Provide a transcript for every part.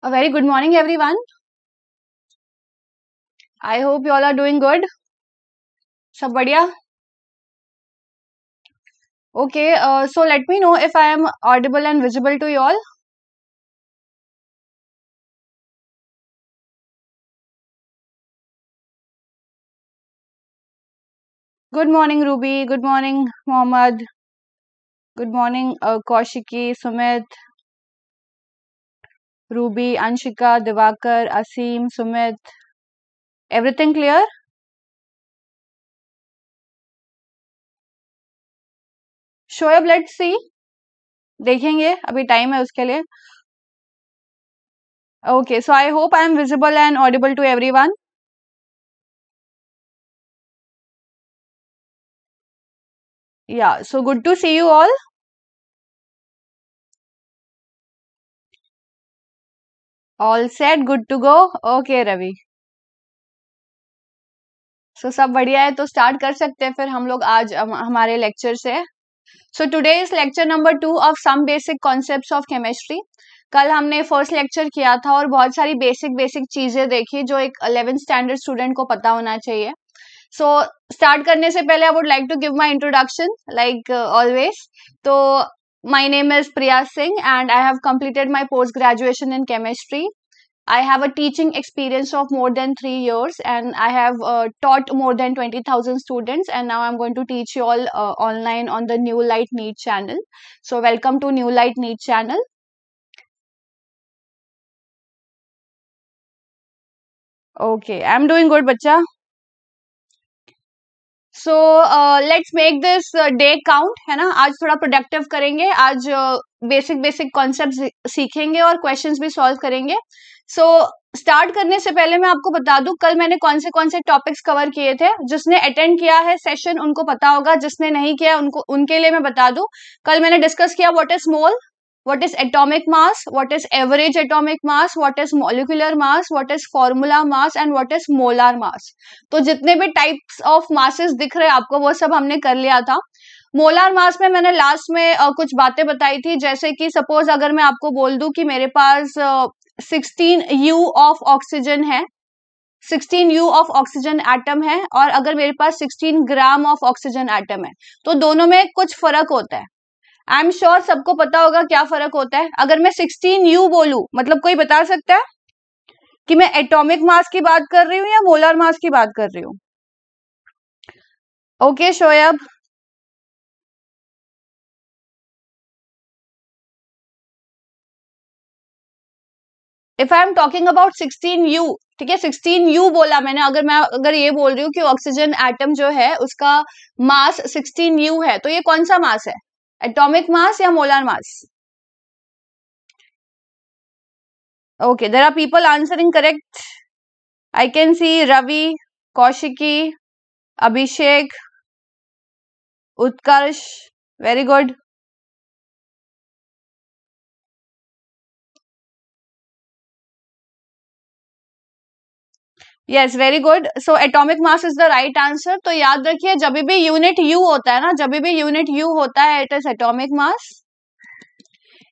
A very good morning, everyone. I hope you all are doing good. Sab badia. Okay, uh, so let me know if I am audible and visible to you all. Good morning, Ruby. Good morning, Mohammed. Good morning, uh, Kaushiki, Sumit, Ruby Anshika Diwakar Asim Sumit everything clear Shoaib let's see देखेंगे अभी time है उसके लिए okay so I hope I am visible and audible to everyone yeah so good to see you all all set good to go okay Ravi so सब बढ़िया है तो start कर सकते हैं फिर हम लोग आज हमारे लेक्चर से so today is lecture number two of some basic concepts of chemistry कल हमने फर्स्ट लेक्चर किया था और बहुत सारी बेसिक बेसिक चीजें देखी जो एक अलेवेंथ स्टैंडर्ड स्टूडेंट को पता होना चाहिए सो so, स्टार्ट करने से पहले I would like to give my introduction like always तो My name is Priya Singh and I have completed my post graduation in chemistry. I have a teaching experience of more than 3 years and I have uh, taught more than 20,000 students and now I'm going to teach you all uh, online on the New Light Need channel. So welcome to New Light Need channel. Okay, I'm doing good, bacha. So let's make this day count है ना आज थोड़ा productive करेंगे आज basic basic concept सीखेंगे और questions भी solve करेंगे सो so, स्टार्ट करने से पहले मैं आपको बता दूं कल मैंने कौन से कौन से टॉपिक्स कवर किए थे जिसने अटेंड किया है सेशन उनको पता होगा जिसने नहीं किया उनको उनके लिए मैं बता दूं कल मैंने डिस्कस किया what is mole what is atomic mass what is average atomic mass what is molecular mass what is formula mass and what is molar mass तो जितने भी types of masses दिख रहे आपको वो सब हमने कर लिया था मोलार मास में मैंने लास्ट में कुछ बातें बताई थी जैसे कि सपोज अगर मैं आपको बोल दूं कि मेरे पास सिक्सटीन यू ऑफ ऑक्सीजन है sixteen u of oxygen atom है और अगर मेरे पास sixteen gram of oxygen atom है तो दोनों में कुछ फर्क होता है आई एम श्योर सबको पता होगा क्या फर्क होता है अगर मैं सिक्सटीन यू बोलू मतलब कोई बता सकता है कि मैं एटॉमिक मास की बात कर रही हूं या मोलर मास की बात कर रही हूं okay okay, Shoaib if I am talking about sixteen u ठीक है सिक्सटीन यू बोला मैंने अगर मैं अगर ये बोल रही हूँ कि ऑक्सीजन एटम जो है उसका मास सिक्सटीन यू है तो ये कौन सा मास है एटॉमिक मास या molar mass okay there are people answering correct I can see Ravi Kaushiki Abhishek Utkarsh very good yes very good so atomic mass is the right answer तो याद रखिए जब भी यूनिट यू होता है ना जब भी यूनिट यू होता है it is atomic mass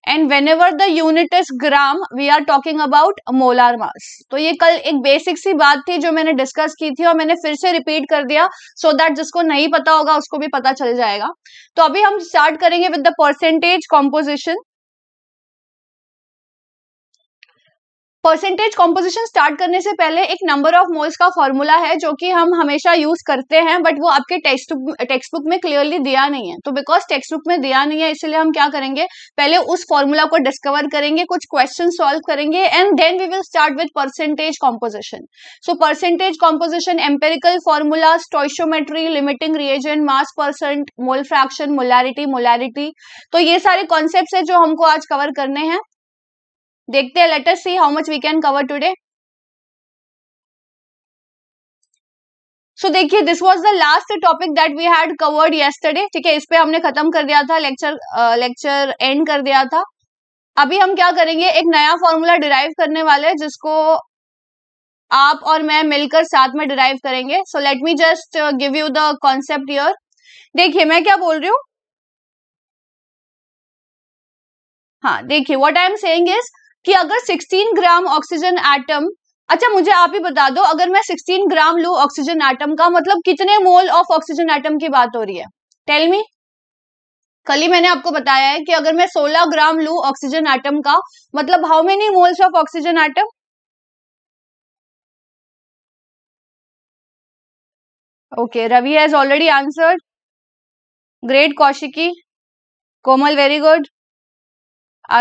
and whenever the unit is gram we are talking about molar mass तो ये कल एक बेसिक सी बात थी जो मैंने डिस्कस की थी और मैंने फिर से रिपीट कर दिया सो so दैट जिसको नहीं पता होगा उसको भी पता चल जाएगा तो अभी हम स्टार्ट करेंगे with the percentage composition percentage composition start करने से पहले एक नंबर ऑफ मोल्स का फॉर्मूला है जो कि हम हमेशा यूज करते हैं बट वो आपके टेक्स्ट टेक्स्ट बुक में क्लियरली दिया नहीं है तो बिकॉज टेक्स्ट बुक में दिया नहीं है इसलिए हम क्या करेंगे पहले उस फॉर्मूला को डिस्कवर करेंगे कुछ क्वेश्चन सॉल्व करेंगे and then we will start with percentage composition so percentage composition empirical formula stoichiometry limiting reagent mass percent mole fraction molarity molarity तो ये सारे कॉन्सेप्ट है जो हमको आज कवर करने हैं देखते हैं let's see how much we can cover today so देखिए this was the last topic that we had covered yesterday ठीक है इस पे हमने खत्म कर दिया था लेक्चर लेक्चर एंड कर दिया था अभी हम क्या करेंगे एक नया फॉर्मूला डिराइव करने वाले हैं जिसको आप और मैं मिलकर साथ में डिराइव करेंगे so let me just give you the concept your देखिए मैं क्या बोल रही हूँ हाँ देखिए what I am saying is कि अगर 16 ग्राम ऑक्सीजन एटम अच्छा मुझे आप ही बता दो अगर मैं 16 ग्राम लू ऑक्सीजन एटम का मतलब कितने मोल ऑफ ऑक्सीजन एटम की बात हो रही है टेल मी कल ही मैंने आपको बताया है कि अगर मैं 16 ग्राम लू ऑक्सीजन एटम का मतलब how many moles of oxygen atom okay Ravi has already answered great Kaushiki Komal very good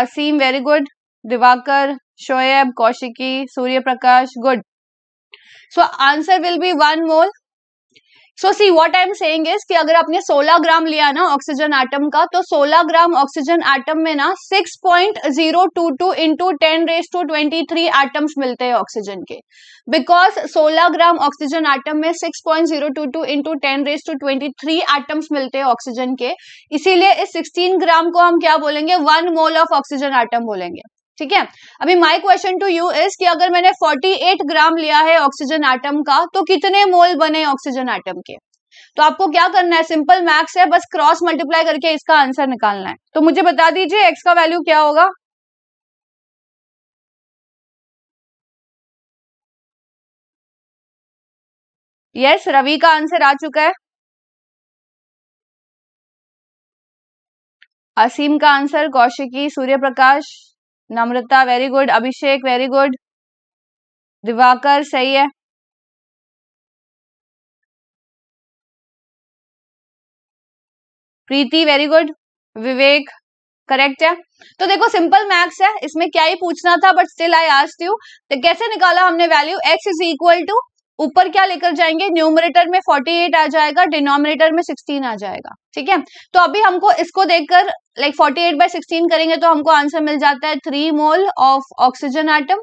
Asim very good Diwakar Shoaib Kaushiki Surya Prakash good so answer will be one mole so see what I am saying is कि अगर आपने 16 ग्राम लिया ना oxygen atom का तो 16 gram oxygen atom में ना 6.022 point zero two two into ten raise to twenty three atoms मिलते हैं ऑक्सीजन के बिकॉज 16 ग्राम ऑक्सीजन आइटम में 6.022 point zero two two into ten raise to twenty three atoms मिलते हैं ऑक्सीजन के इसीलिए इस 16 ग्राम को हम क्या बोलेंगे one mole of oxygen atom बोलेंगे ठीक है अभी my question to you is कि अगर मैंने 48 ग्राम लिया है ऑक्सीजन आइटम का तो कितने मोल बने ऑक्सीजन आइटम के तो आपको क्या करना है सिंपल मैक्स है बस क्रॉस मल्टीप्लाई करके इसका आंसर निकालना है तो मुझे बता दीजिए एक्स का वैल्यू क्या होगा यस yes, रवि का आंसर आ चुका है असीम का answer Kaushiki Surya Prakash Namrata very good Abhishek very good Diwakar सही है Preeti very good Vivek correct है तो देखो सिंपल मैक्स है इसमें क्या ही पूछना था but still I asked you तो कैसे निकाला हमने value x is equal to ऊपर क्या लेकर जाएंगे न्यूमरेटर में 48 आ जाएगा डिनोमिनेटर में 16 आ जाएगा ठीक है तो अभी हमको इसको देखकर लाइक 48 एट बाई सिक्सटीन करेंगे तो हमको आंसर मिल जाता है three mole of oxygen atom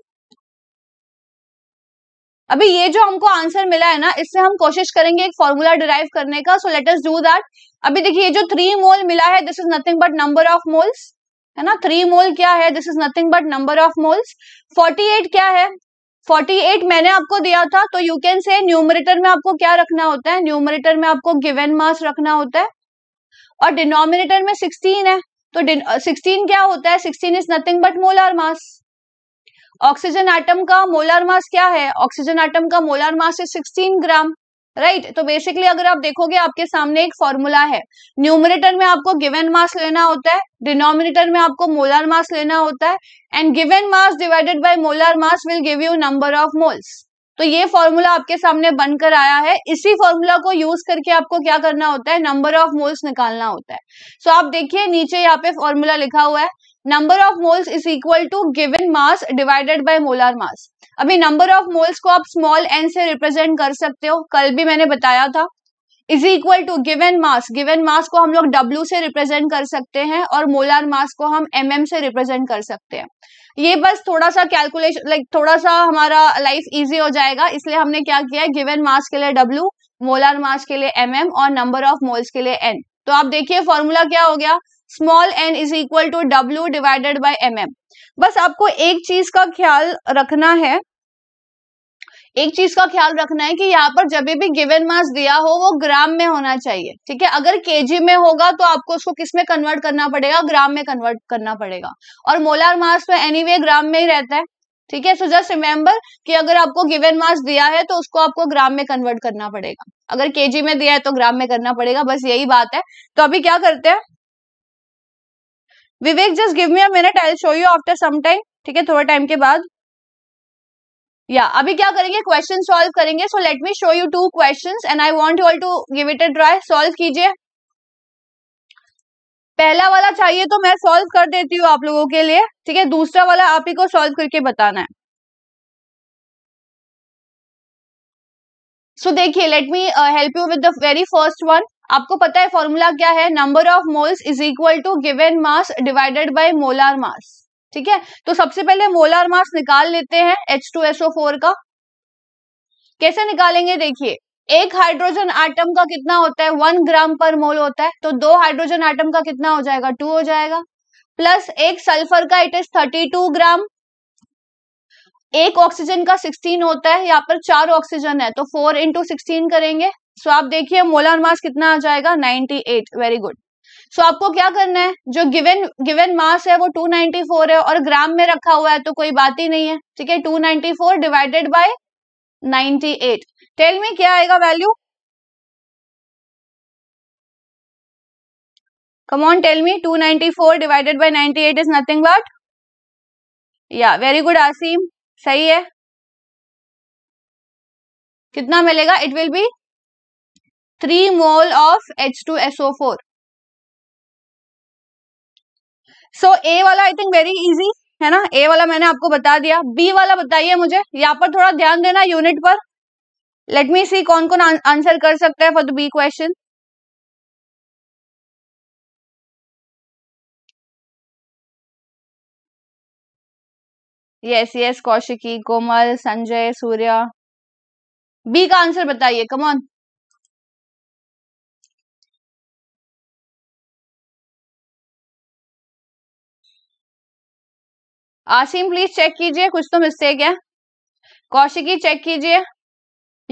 अभी ये जो हमको आंसर मिला है ना इससे हम कोशिश करेंगे एक फॉर्मूला डिराइव करने का so let us do that अभी देखिए जो थ्री मोल मिला है this is nothing but number of moles है ना थ्री मोल क्या है this is nothing but number of moles forty eight क्या है फोर्टी एट मैंने आपको दिया था तो यू कैन से न्यूमरेटर में आपको क्या रखना होता है न्यूमरेटर में आपको गिवेन मास रखना होता है और डिनोमिनेटर में सिक्सटीन है तो सिक्सटीन क्या होता है sixteen is nothing but molar mass oxygen atom का मोलर मास क्या है ऑक्सीजन आइटम का molar mass is sixteen gram right right? तो बेसिकली अगर आप देखोगे आपके सामने एक फॉर्मूला है न्यूमरेटर में आपको गिवन मास लेना होता है डिनोमिनेटर में आपको मोलर मास लेना होता है and given mass divided by molar mass will give you number of moles तो ये फॉर्मूला आपके सामने बनकर आया है इसी फॉर्मूला को यूज करके आपको क्या करना होता है नंबर ऑफ मोल्स निकालना होता है सो so आप देखिए नीचे यहाँ पे फॉर्मूला लिखा हुआ है number of moles is equal to given mass divided by molar mass अभी नंबर ऑफ मोल्स को आप स्मॉल एन से रिप्रेजेंट कर सकते हो कल भी मैंने बताया था is equal to given mass given mass को हम लोग डब्ल्यू से रिप्रेजेंट कर सकते हैं और मोलार मास को हम एम mm से रिप्रेजेंट कर सकते हैं ये बस थोड़ा सा कैलकुलेशन लाइक थोड़ा सा हमारा लाइफ इजी हो जाएगा इसलिए हमने क्या किया है गिवन मास के लिए डब्ल्यू मोलार मास के लिए एम mm और नंबर ऑफ मोल्स के लिए एन तो आप देखिए फॉर्मूला क्या हो गया small n is equal to W divided by M M बस आपको एक चीज का ख्याल रखना है एक चीज का ख्याल रखना है कि यहाँ पर जब भी गिवन मास दिया हो वो ग्राम में होना चाहिए ठीक है अगर केजी में होगा तो आपको उसको किस में कन्वर्ट करना पड़ेगा ग्राम में कन्वर्ट करना पड़ेगा और मोलार मास तो एनीवे ग्राम में ही रहता है ठीक है सो जस्ट रिमेम्बर कि अगर आपको गिवन मास दिया है तो उसको आपको ग्राम में कन्वर्ट करना पड़ेगा अगर केजी में दिया है तो ग्राम में करना पड़ेगा बस यही बात है तो अभी क्या करते हैं Vivek just give me minute I show you after some time ठीक है थोड़ा टाइम के बाद या yeah, अभी क्या करेंगे क्वेश्चन सॉल्व करेंगे so let me show you two question and I want you all to give it a try solve कीजिए पहला वाला चाहिए तो मैं सॉल्व कर देती हूँ आप लोगों के लिए ठीक है दूसरा वाला आप ही को सॉल्व करके बताना है सो देखिए let me help you with the very first one आपको पता है फॉर्मूला क्या है number of moles is equal to given mass divided by molar mass ठीक है तो सबसे पहले मोलार मास निकाल लेते हैं एच टू फोर का कैसे निकालेंगे देखिए एक हाइड्रोजन आइटम का कितना होता है वन ग्राम पर मोल होता है तो दो हाइड्रोजन आइटम का कितना हो जाएगा टू हो जाएगा प्लस एक सल्फर का it is thirty two gram एक ऑक्सीजन का सिक्सटीन होता है यहाँ पर चार ऑक्सीजन है तो फोर इंटू सिक्सटीन करेंगे सो आप देखिए मोलर मास कितना आ जाएगा 98 वेरी गुड सो आपको क्या करना है जो गिवन गिवन मास है वो 294 है और ग्राम में रखा हुआ है तो कोई बात ही नहीं है ठीक है 294 डिवाइडेड बाय 98 टेल में क्या आएगा value come to tell four divided divided by eight is nothing but yeah very good Asim सही है कितना मिलेगा it will be three mole of H two S O four so A वाला I think very easy है ना ए वाला मैंने आपको बता दिया बी वाला बताइए मुझे यहाँ पर थोड़ा ध्यान देना यूनिट पर लेट मी सी कौन कौन आंसर कर सकता है for the B question yes yes Kaushiki Komal Sanjay Surya B का आंसर बताइए कमॉन आसिम प्लीज चेक कीजिए कुछ तो मिस्टेक है कौशिकी चेक कीजिए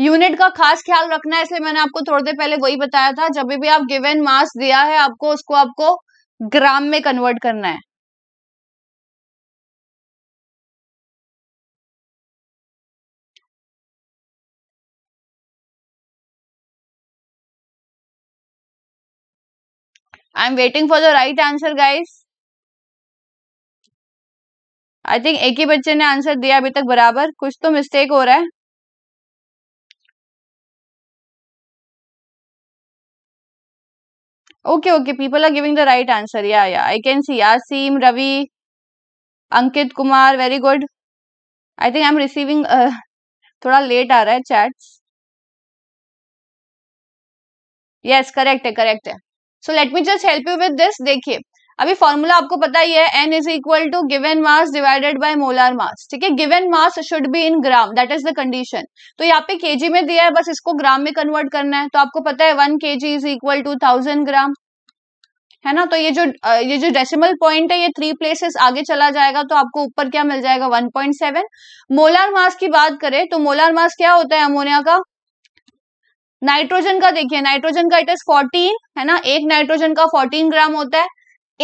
यूनिट का खास ख्याल रखना है इसलिए मैंने आपको थोड़ी देर पहले वही बताया था जब भी आप गिवन मास दिया है आपको उसको आपको ग्राम में कन्वर्ट करना है I am waiting for the right answer guys I think एक ही बच्चे ने आंसर दिया अभी तक बराबर कुछ तो मिस्टेक हो रहा है okay okay people are giving the right answer या yeah I can see Yasim Ravi Ankit Kumar very good I think I am receiving थोड़ा लेट आ रहा है चैट्स यस करेक्ट है करेक्ट है so let me just help you with this देखिए अभी formula आपको पता ही है N is equal to given mass divided by molar mass ठीक है given mass should be in gram that is the condition तो यहाँ पे kg में दिया है बस इसको ग्राम में कन्वर्ट करना है तो आपको पता है one K G is equal to thousand gram है ना तो ये जो ये जो डेसिमल पॉइंट है ये थ्री प्लेसेस आगे चला जाएगा तो आपको ऊपर क्या मिल जाएगा 1.7 मोलार मास की बात करें तो मोलार मास क्या होता है अमोनिया का नाइट्रोजन का देखिए नाइट्रोजन का इट इज 14 है ना एक नाइट्रोजन का 14 ग्राम होता है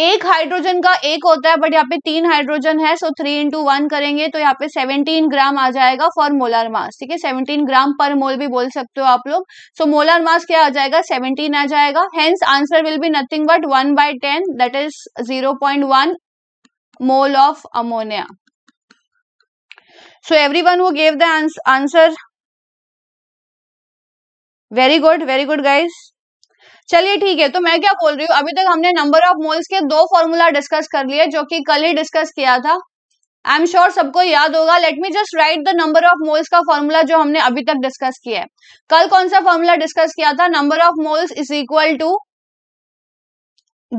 एक हाइड्रोजन का एक होता है बट यहाँ पे तीन हाइड्रोजन है सो थ्री इंटू वन करेंगे तो यहाँ पे सेवनटीन ग्राम आ जाएगा फॉर मोलर मास ठीक है सेवनटीन ग्राम पर मोल भी बोल सकते हो आप लोग सो मोलर मास क्या आ जाएगा सेवनटीन आ जाएगा hence answer will be nothing but one by ten that is zero point one mole of ammonia so every one gave gave the answer very good very good guys चलिए ठीक है तो मैं क्या बोल रही हूँ अभी तक हमने नंबर ऑफ मोल्स के दो फॉर्मूला डिस्कस कर लिए जो कि कल ही डिस्कस किया था आई एम श्योर सबको याद होगा let me just write the number of moles का फॉर्मूला जो हमने अभी तक डिस्कस किया है कल कौन सा फॉर्मूला डिस्कस किया था number of moles is equal to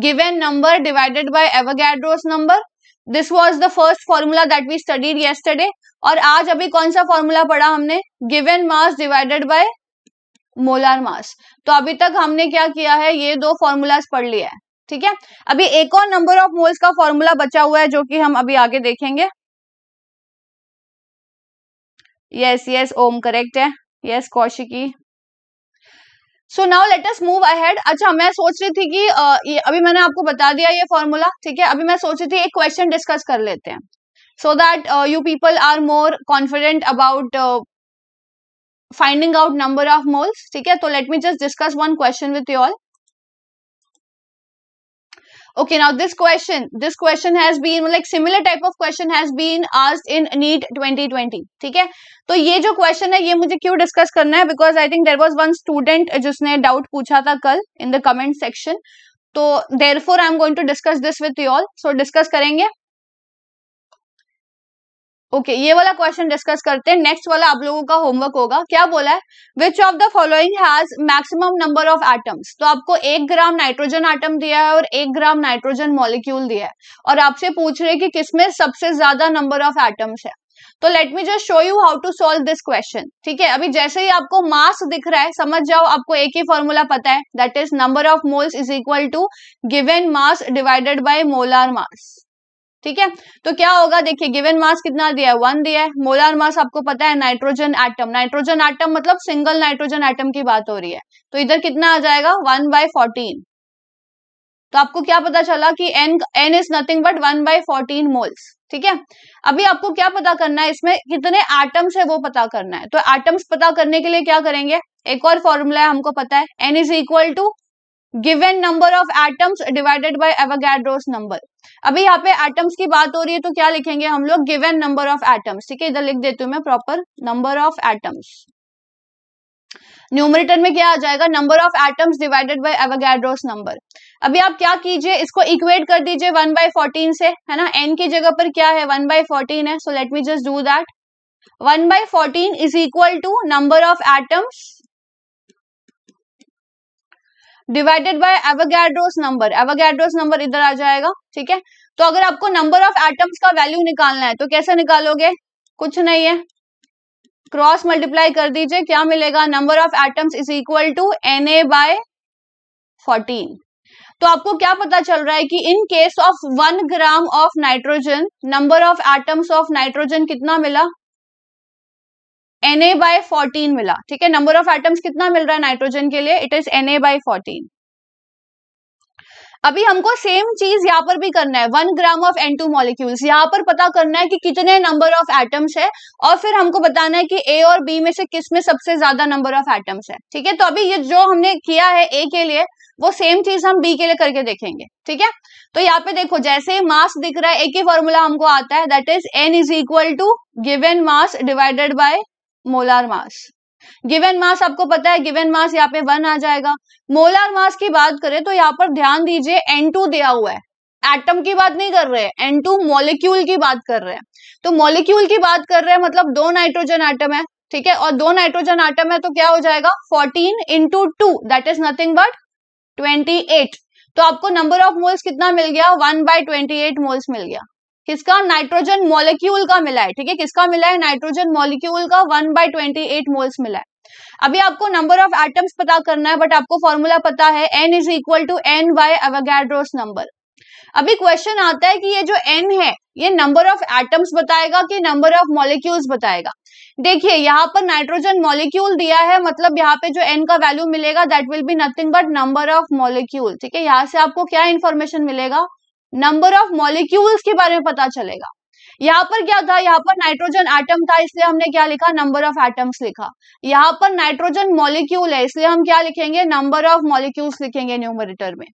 given number divided by Avogadro's number this was the first formula that we studied yesterday और आज अभी कौन सा फॉर्मूला पढ़ा हमने given mass divided by molar mass तो अभी तक हमने क्या किया है ये दो फॉर्मूलाज पढ़ लिया है ठीक है अभी एक और नंबर ऑफ मोल्स का फॉर्मूला बचा हुआ है जो कि हम अभी आगे देखेंगे यस यस ओम करेक्ट है yes Kaushiki so now let us move ahead अच्छा मैं सोच रही थी कि आ, ये अभी मैंने आपको बता दिया ये फॉर्मूला ठीक है अभी मैं सोच रही थी एक क्वेश्चन डिस्कस कर लेते हैं so that you people are more confident about finding out number of moles ठीक है तो let me just discuss one question with you all okay now this question this question has been like similar type of question has been आज in NEET 2020 ठीक है तो ये जो question है ये मुझे क्यों डिस्कस करना है because I think there was one student जिसने डाउट पूछा था कल इन द कमेंट सेक्शन तो therefore I am going to discuss this with you all so discuss करेंगे ओके okay, ये वाला क्वेश्चन डिस्कस करते हैं नेक्स्ट वाला आप लोगों का होमवर्क होगा क्या बोला है which of the following has maximum number of atoms तो आपको एक ग्राम नाइट्रोजन एटम दिया है और एक ग्राम नाइट्रोजन मॉलिक्यूल दिया है और आपसे पूछ रहे हैं कि किसमें सबसे ज्यादा नंबर ऑफ एटम्स है तो let me just show you how to solve this question ठीक है अभी जैसे ही आपको मास दिख रहा है समझ जाओ आपको एक ही फॉर्मूला पता है that is number of moles is equal to given mass divided by molar mass ठीक है तो क्या होगा देखिए गिवन मास कितना दिया है वन दिया है मोलार मास आपको पता है नाइट्रोजन एटम नाइट्रोजन एटम मतलब सिंगल नाइट्रोजन एटम की बात हो रही है तो इधर कितना आ जाएगा वन बाय फोर्टीन तो आपको क्या पता चला कि N N is nothing but one by fourteen moles ठीक है अभी आपको क्या पता करना है इसमें कितने एटम्स है वो पता करना है तो एटम्स पता करने के लिए क्या करेंगे एक और फॉर्मूला है हमको पता है N is equal to given number of atoms divided by Avogadro's number अभी यहाँ पे एटम्स की बात हो रही है तो क्या लिखेंगे हम लोग गिवेन नंबर ऑफ एटम्स ठीक है इधर लिख देती हूँ मैं proper number of atoms numerator में क्या आ जाएगा number of atoms divided by Avogadro's number अभी आप क्या कीजिए इसको इक्वेट कर दीजिए वन बाय फोर्टीन से है ना एन की जगह पर क्या है वन बाय फोर्टीन है so let me just do that one by fourteen is equal to number of atoms divided by Avogadro's number Avogadro's number इधर आ जाएगा ठीक है तो अगर आपको नंबर ऑफ एटम्स का वैल्यू निकालना है तो कैसे निकालोगे कुछ नहीं है क्रॉस मल्टीप्लाई कर दीजिए क्या मिलेगा number of atoms is equal to N A by fourteen तो आपको क्या पता चल रहा है कि in case of one gram of nitrogen number of atoms of nitrogen कितना मिला Na बाय फोर्टीन मिला ठीक है नंबर ऑफ एटम्स कितना मिल रहा है नाइट्रोजन के लिए it is N A by fourteen अभी हमको सेम चीज यहाँ पर भी करना है one gram of N two molecules यहाँ पर पता करना है कि कितने नंबर ऑफ एटम्स है और फिर हमको बताना है कि ए और बी में से किस में सबसे ज्यादा नंबर ऑफ एटम्स है ठीक है तो अभी ये जो हमने किया है ए के लिए वो सेम चीज हम बी के लिए करके देखेंगे ठीक है तो यहाँ पे देखो जैसे मास दिख रहा है एक ही फॉर्मूला हमको आता है that is N is equal to given mass divided by molar mass given mass आपको पता है गिवन मास यहाँ पे वन आ जाएगा मोलार मास की बात करें तो यहाँ पर ध्यान दीजिए एन टू दिया हुआ है एटम की बात नहीं कर रहे हैं टू मोलिक्यूल की बात कर रहे हैं तो मोलिक्यूल की बात कर रहे हैं मतलब दो नाइट्रोजन एटम है ठीक है और दो नाइट्रोजन एटम है तो क्या हो जाएगा 14 into two that is nothing but 28 तो आपको नंबर ऑफ मोल्स कितना मिल गया one by twenty eight moles मिल गया किसका नाइट्रोजन मॉलिक्यूल का मिला है ठीक है किसका मिला है नाइट्रोजन मॉलिक्यूल का one by twenty eight moles मिला है अभी आपको नंबर ऑफ एटम्स पता करना है बट आपको फॉर्मूला पता है N is equal to N by Avogadro's number अभी क्वेश्चन आता है कि ये जो एन है ये नंबर ऑफ एटम्स बताएगा कि नंबर ऑफ मॉलिक्यूल्स बताएगा देखिए यहाँ पर नाइट्रोजन मॉलिक्यूल दिया है मतलब यहाँ पे जो एन का वैल्यू मिलेगा that will be nothing but number of molecule ठीक है यहाँ से आपको क्या इन्फॉर्मेशन मिलेगा नंबर ऑफ मॉलिक्यूल्स के बारे में पता चलेगा यहाँ पर क्या था यहाँ पर नाइट्रोजन एटम था इसलिए हमने क्या लिखा नंबर ऑफ एटम्स लिखा यहाँ पर नाइट्रोजन मॉलिक्यूल है इसलिए हम क्या लिखेंगे नंबर ऑफ मॉलिक्यूल्स लिखेंगे न्यूमरेटर में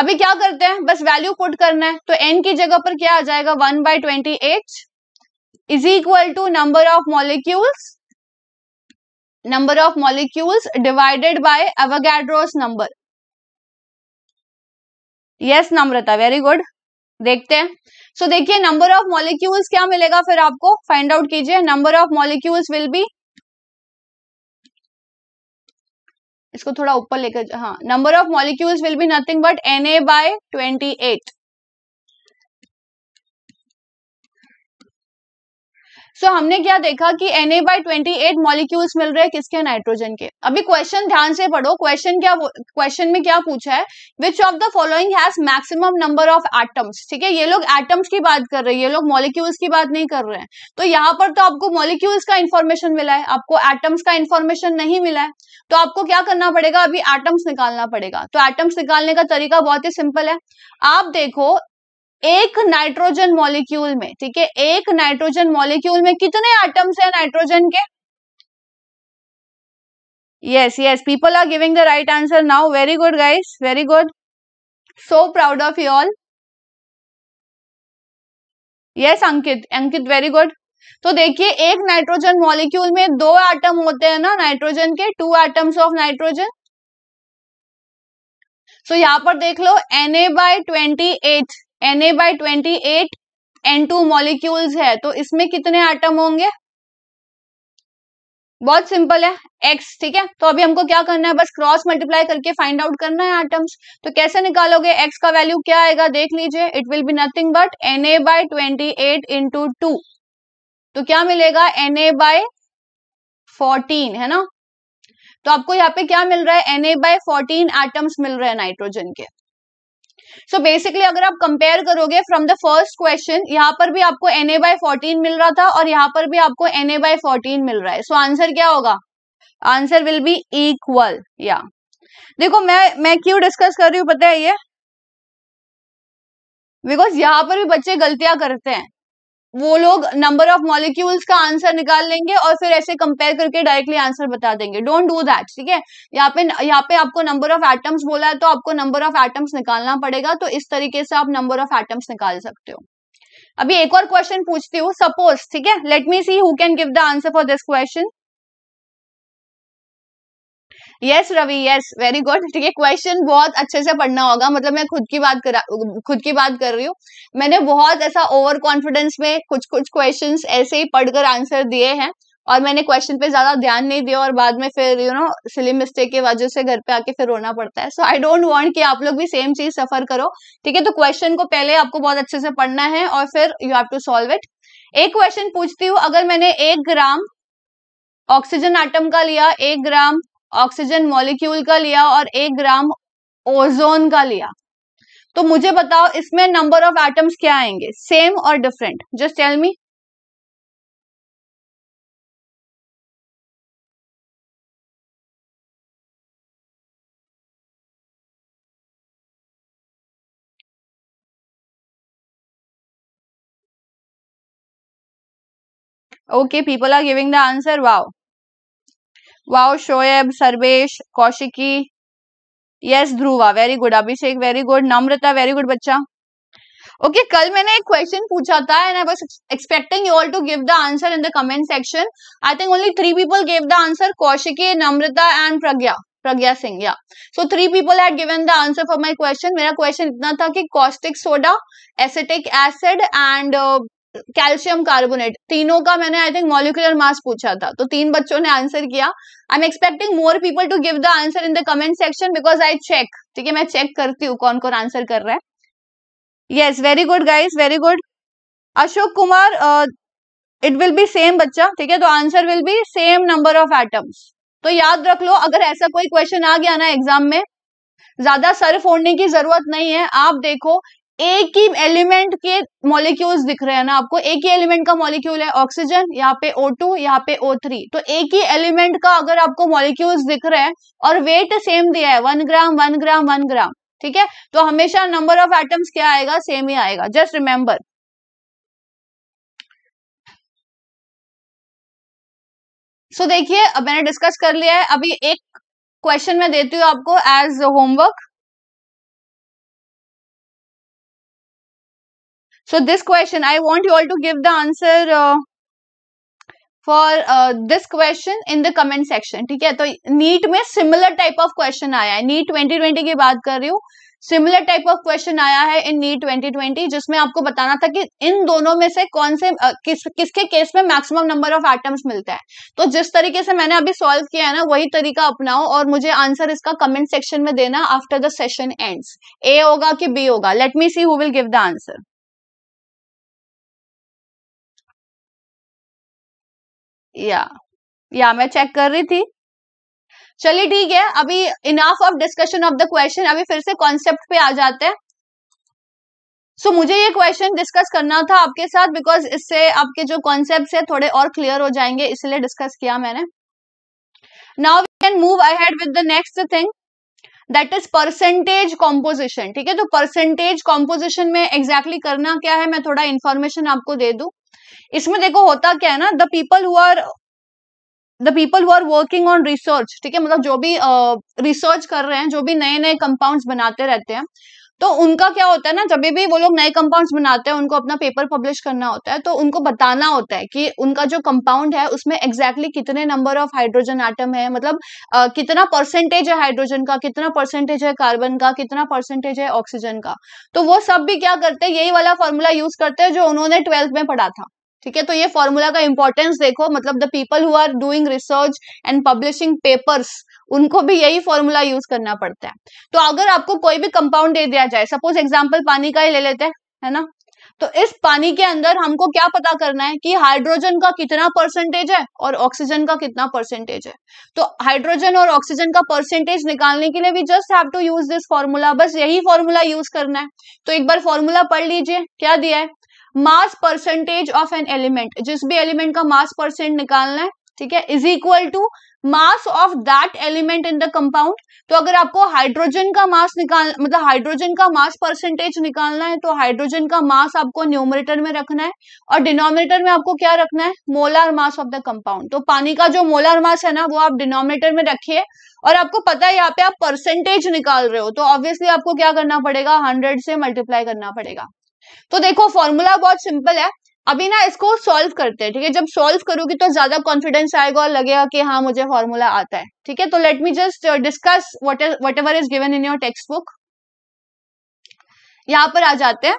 अभी क्या करते हैं बस वैल्यू पुट करना है तो एन की जगह पर क्या आ जाएगा one by twenty eight is equal to number of molecules number of molecules divided by Avogadro's number yes Namrata very good देखते हैं सो so, देखिए नंबर ऑफ मॉलिक्यूल्स क्या मिलेगा फिर आपको फाइंड आउट कीजिए number of molecules will be इसको थोड़ा ऊपर लेकर हाँ number of molecules will be nothing but N A by twenty eight so so, हमने क्या देखा कि N A by twenty eight molecules मिल रहे हैं किसके नाइट्रोजन के अभी क्वेश्चन ध्यान से पढ़ो क्वेश्चन क्या क्वेश्चन में क्या पूछा है which of the following has maximum number of atoms ठीक है ये लोग एटम्स की बात कर रहे हैं ये लोग मॉलिक्यूल्स की बात नहीं कर रहे हैं तो यहाँ पर तो आपको मॉलिक्यूल्स का इन्फॉर्मेशन मिला है आपको एटम्स का इन्फॉर्मेशन नहीं मिला है तो आपको क्या करना पड़ेगा अभी एटम्स निकालना पड़ेगा तो एटम्स निकालने का तरीका बहुत ही सिंपल है आप देखो एक नाइट्रोजन मॉलिक्यूल में ठीक है एक नाइट्रोजन मॉलिक्यूल में कितने आइटम्स है नाइट्रोजन के yes yes people are giving the right answer now very good guys very good so proud of you all yes Ankit Ankit very good तो देखिए एक नाइट्रोजन मॉलिक्यूल में दो एटम होते हैं ना नाइट्रोजन के two atoms of nitrogen so यहां पर देख लो N A by twenty eight N A by twenty eight N two molecules है तो इसमें कितने आटम होंगे बहुत सिंपल है एक्स ठीक है तो अभी हमको क्या करना है बस क्रॉस मल्टीप्लाई करके फाइंड आउट करना है आटम्स तो कैसे निकालोगे एक्स का वैल्यू क्या आएगा देख लीजिए it will be nothing but N A by twenty eight into two तो क्या मिलेगा एन ए बाय फोर्टीन है ना तो आपको यहाँ पे क्या मिल रहा है N A by fourteen atoms मिल रहे हैं नाइट्रोजन के सो so बेसिकली अगर आप कंपेयर करोगे फ्रॉम द फर्स्ट क्वेश्चन यहाँ पर भी आपको एन ए बाय फोर्टीन मिल रहा था और यहाँ पर भी आपको एन ए बाय फोर्टीन मिल रहा है सो so आंसर क्या होगा आंसर विल बी इक्वल या देखो मैं मैं क्यों डिस्कस कर रही हूँ पता है ये बिकॉज यहाँ पर भी बच्चे गलतियां करते हैं वो लोग नंबर ऑफ मॉलिक्यूल्स का आंसर निकाल लेंगे और फिर ऐसे कंपेयर करके डायरेक्टली आंसर बता देंगे डोंट डू दैट ठीक है यहाँ पे यहाँ पे आपको नंबर ऑफ एटम्स बोला है तो आपको नंबर ऑफ एटम्स निकालना पड़ेगा तो इस तरीके से आप नंबर ऑफ एटम्स निकाल सकते हो अभी एक और क्वेश्चन पूछती हूँ सपोज ठीक है let me see who can give the answer for this question yes Ravi yes very good ठीक है क्वेश्चन बहुत अच्छे से पढ़ना होगा मतलब मैं खुद की बात करा खुद की बात कर रही हूँ मैंने बहुत ऐसा ओवर कॉन्फिडेंस में कुछ कुछ क्वेश्चन ऐसे ही पढ़कर आंसर दिए हैं और मैंने क्वेश्चन पे ज्यादा ध्यान नहीं दिया और बाद में फिर यू नो सिली मिस्टेक की वजह से घर पे आके फिर रोना पड़ता है सो आई डोंट वांट कि आप लोग भी सेम चीज सफर करो ठीक है तो क्वेश्चन को पहले आपको बहुत अच्छे से पढ़ना है और फिर you have to solve it एक क्वेश्चन पूछती हूँ अगर मैंने एक ग्राम ऑक्सीजन आइटम का लिया एक ग्राम ऑक्सीजन मॉलिक्यूल का लिया और एक ग्राम ओजोन का लिया तो मुझे बताओ इसमें नंबर ऑफ एटम्स क्या आएंगे सेम और different just tell me okay people are giving the answer wow wow Shoaib Sarvesh Kaushiki yes Dhruva very good Abhishek very good Namrata very good बच्चा ओके okay, कल मैंने एक क्वेश्चन पूछा था and I was expecting you all to give the answer in the comment section I think only three people give the answer Kaushiki Namrata and Pragya Pragya Singh yeah so three people had given the answer for my question मेरा question इतना था कि caustic soda acetic acid and calcium carbonate तीनों का मैंने I think molecular mass पूछा था तो तीन बच्चों ने आंसर किया I am expecting more people to give the answer in the comment section because I check ठीक है मैं चेक करती हूँ कौन कौन आंसर कर रहा है yes very good guys very good Ashok Kumar it will be same बच्चा ठीक है तो answer will be same number of atoms तो याद रख लो अगर ऐसा कोई क्वेश्चन आ गया ना एग्जाम में ज्यादा सर फोड़ने की जरूरत नहीं है आप देखो एक ही एलिमेंट के मॉलिक्यूल्स दिख रहे हैं ना आपको एक ही एलिमेंट का मॉलिक्यूल है ऑक्सीजन यहाँ पे ओ टू यहाँ पे ओ थ्री तो एक ही एलिमेंट का अगर आपको मॉलिक्यूल्स दिख रहे हैं और वेट सेम दिया है one gram one gram one gram ठीक है तो हमेशा नंबर ऑफ एटम्स क्या आएगा सेम ही आएगा जस्ट रिमेम्बर सो देखिए अब मैंने डिस्कस कर लिया है अभी एक क्वेश्चन मैं देती हूँ आपको as homework So this question, I want you all to give the answer uh, for uh, this question in the comment section. ठीक है तो नीट में सिमिलर टाइप ऑफ क्वेश्चन आया है नीट 2020 की बात कर रही हूँ सिमिलर टाइप ऑफ क्वेश्चन आया है इन नीट 2020 जिसमें आपको बताना था कि इन दोनों में से कौन से किस किसके केस में मैक्सिमम नंबर ऑफ एटम्स मिलता है तो जिस तरीके से मैंने अभी सॉल्व किया है ना वही तरीका अपनाओ और मुझे आंसर इसका कमेंट सेक्शन में देना after the session ends A होगा कि बी होगा let me see who will give the answer या या मैं चेक कर रही थी चलिए ठीक है अभी enough of discussion of the question अभी फिर से कॉन्सेप्ट पे आ जाते हैं सो so, मुझे ये क्वेश्चन डिस्कस करना था आपके साथ बिकॉज इससे आपके जो कॉन्सेप्ट है थोड़े और क्लियर हो जाएंगे इसलिए डिस्कस किया मैंने now we can move ahead with the next thing that is percentage composition ठीक है तो परसेंटेज कॉम्पोजिशन में एग्जैक्टली exactly करना क्या है मैं थोड़ा इन्फॉर्मेशन आपको दे दू इसमें देखो होता क्या है ना the people who are the people who are working on research ठीक है मतलब जो भी रिसर्च uh, कर रहे हैं जो भी नए नए कंपाउंड्स बनाते रहते हैं तो उनका क्या होता है ना जब भी वो लोग नए कंपाउंड्स बनाते हैं उनको अपना पेपर पब्लिश करना होता है तो उनको बताना होता है कि उनका जो कंपाउंड है उसमें एग्जैक्टली exactly कितने नंबर ऑफ हाइड्रोजन आइटम है मतलब आ, कितना परसेंटेज है हाइड्रोजन का कितना परसेंटेज है कार्बन का कितना परसेंटेज है ऑक्सीजन का तो वो सब भी क्या करते हैं यही वाला फॉर्मूला यूज करते हैं जो उन्होंने ट्वेल्थ में पढ़ा था ठीक है तो ये फॉर्मूला का इंपॉर्टेंस देखो मतलब the people who are doing research and publishing papers उनको भी यही फॉर्मूला यूज करना पड़ता है तो अगर आपको कोई भी कंपाउंड दे दिया जाए सपोज एग्जाम्पल पानी का ही ले लेते हैं है ना तो इस पानी के अंदर हमको क्या पता करना है कि हाइड्रोजन का कितना परसेंटेज है और ऑक्सीजन का कितना परसेंटेज है तो हाइड्रोजन और ऑक्सीजन का परसेंटेज निकालने के लिए भी just have to use this formula बस यही फॉर्मूला यूज करना है तो एक बार फॉर्मूला पढ़ लीजिए क्या दिया है mass percentage of an element जिस भी एलिमेंट का मास परसेंट निकालना है ठीक है is equal to mass of that element in the compound तो अगर आपको हाइड्रोजन का मास निकाल मतलब हाइड्रोजन का मास परसेंटेज निकालना है तो हाइड्रोजन का मास आपको न्यूमरेटर में रखना है और डिनोमिनेटर में आपको क्या रखना है molar mass of the compound तो पानी का जो मोलर मास है ना वो आप डिनोमिनेटर में रखिए और आपको पता है यहाँ पे आप परसेंटेज निकाल रहे हो तो ऑब्वियसली आपको क्या करना पड़ेगा हंड्रेड से मल्टीप्लाई करना पड़ेगा तो देखो फॉर्मूला बहुत सिंपल है अभी ना इसको सॉल्व करते हैं ठीक है जब सॉल्व करोगी तो ज्यादा कॉन्फिडेंस आएगा और लगेगा कि हाँ मुझे फॉर्मूला आता है ठीक है तो let me just discuss whatever is given in your textbook यहां पर आ जाते हैं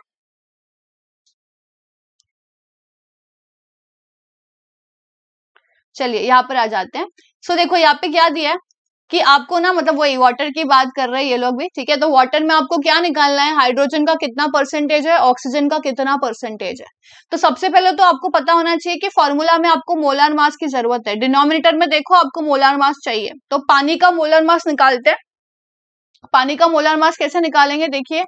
चलिए यहां पर आ जाते हैं सो so, देखो यहाँ पे क्या दिया है कि आपको ना मतलब वही वाटर की बात कर रहे हैं ये लोग भी ठीक है तो वाटर में आपको क्या निकालना है हाइड्रोजन का कितना परसेंटेज है ऑक्सीजन का कितना परसेंटेज है तो सबसे पहले तो आपको पता होना चाहिए कि फॉर्मूला में आपको मोलार मास की जरूरत है डिनोमिनेटर में देखो आपको मोलार मास चाहिए तो पानी का मोलर मास निकालते हैं पानी का मोलर मास कैसे निकालेंगे देखिए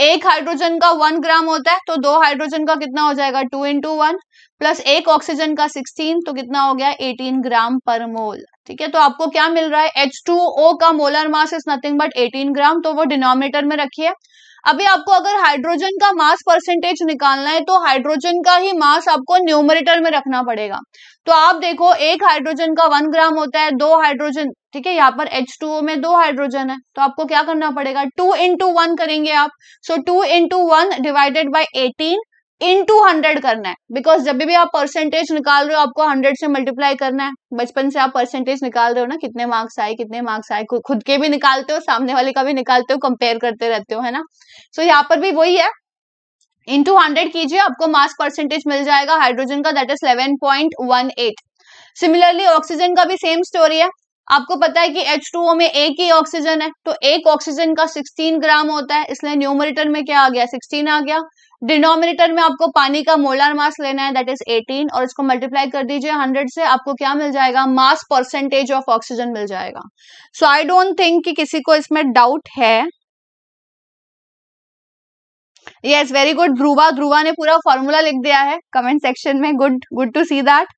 एक हाइड्रोजन का वन ग्राम होता है तो दो हाइड्रोजन का कितना हो जाएगा टू इंटू वन प्लस एक ऑक्सीजन का सिक्सटीन तो कितना हो गया एटीन ग्राम पर मोल ठीक है तो आपको क्या मिल रहा है H2O का molar mass is nothing but 18 gram तो वो डिनोमिनेटर में रखिए अभी आपको अगर हाइड्रोजन का मास परसेंटेज निकालना है तो हाइड्रोजन का ही मास आपको न्यूमरेटर में रखना पड़ेगा तो आप देखो एक हाइड्रोजन का वन ग्राम होता है दो हाइड्रोजन ठीक है यहाँ पर H2O में दो हाइड्रोजन है तो आपको क्या करना पड़ेगा टू इंटू वन करेंगे आप so two into one divided by eighteen into hundred करना है बिकॉज जब भी आप परसेंटेज निकाल रहे हो आपको हंड्रेड से मल्टीप्लाई करना है बचपन से आप परसेंटेज निकाल रहे हो ना कितने मार्क्स आए कितने मार्क्स आए खुद के भी निकालते हो सामने वाले का भी निकालते हो कंपेयर करते रहते हो है ना सो so, यहाँ पर भी वही है इंटू हंड्रेड कीजिए आपको मास परसेंटेज मिल जाएगा हाइड्रोजन का that is seven point one eight similarly oxygen का भी सेम स्टोरी है आपको पता है कि H2O में एक ही ऑक्सीजन है तो एक ऑक्सीजन का 16 ग्राम होता है इसलिए न्यूमरेटर में क्या आ गया 16 आ गया डिनोमिनेटर में आपको पानी का मोलार मास लेना है दैट इज 18 और इसको मल्टीप्लाई कर दीजिए 100 से आपको क्या मिल जाएगा मास परसेंटेज ऑफ ऑक्सीजन मिल जाएगा सो आई डोंट थिंक कि किसी को इसमें डाउट है yes very good Dhruva Dhruva ने पूरा फॉर्मूला लिख दिया है कमेंट सेक्शन में good good to see that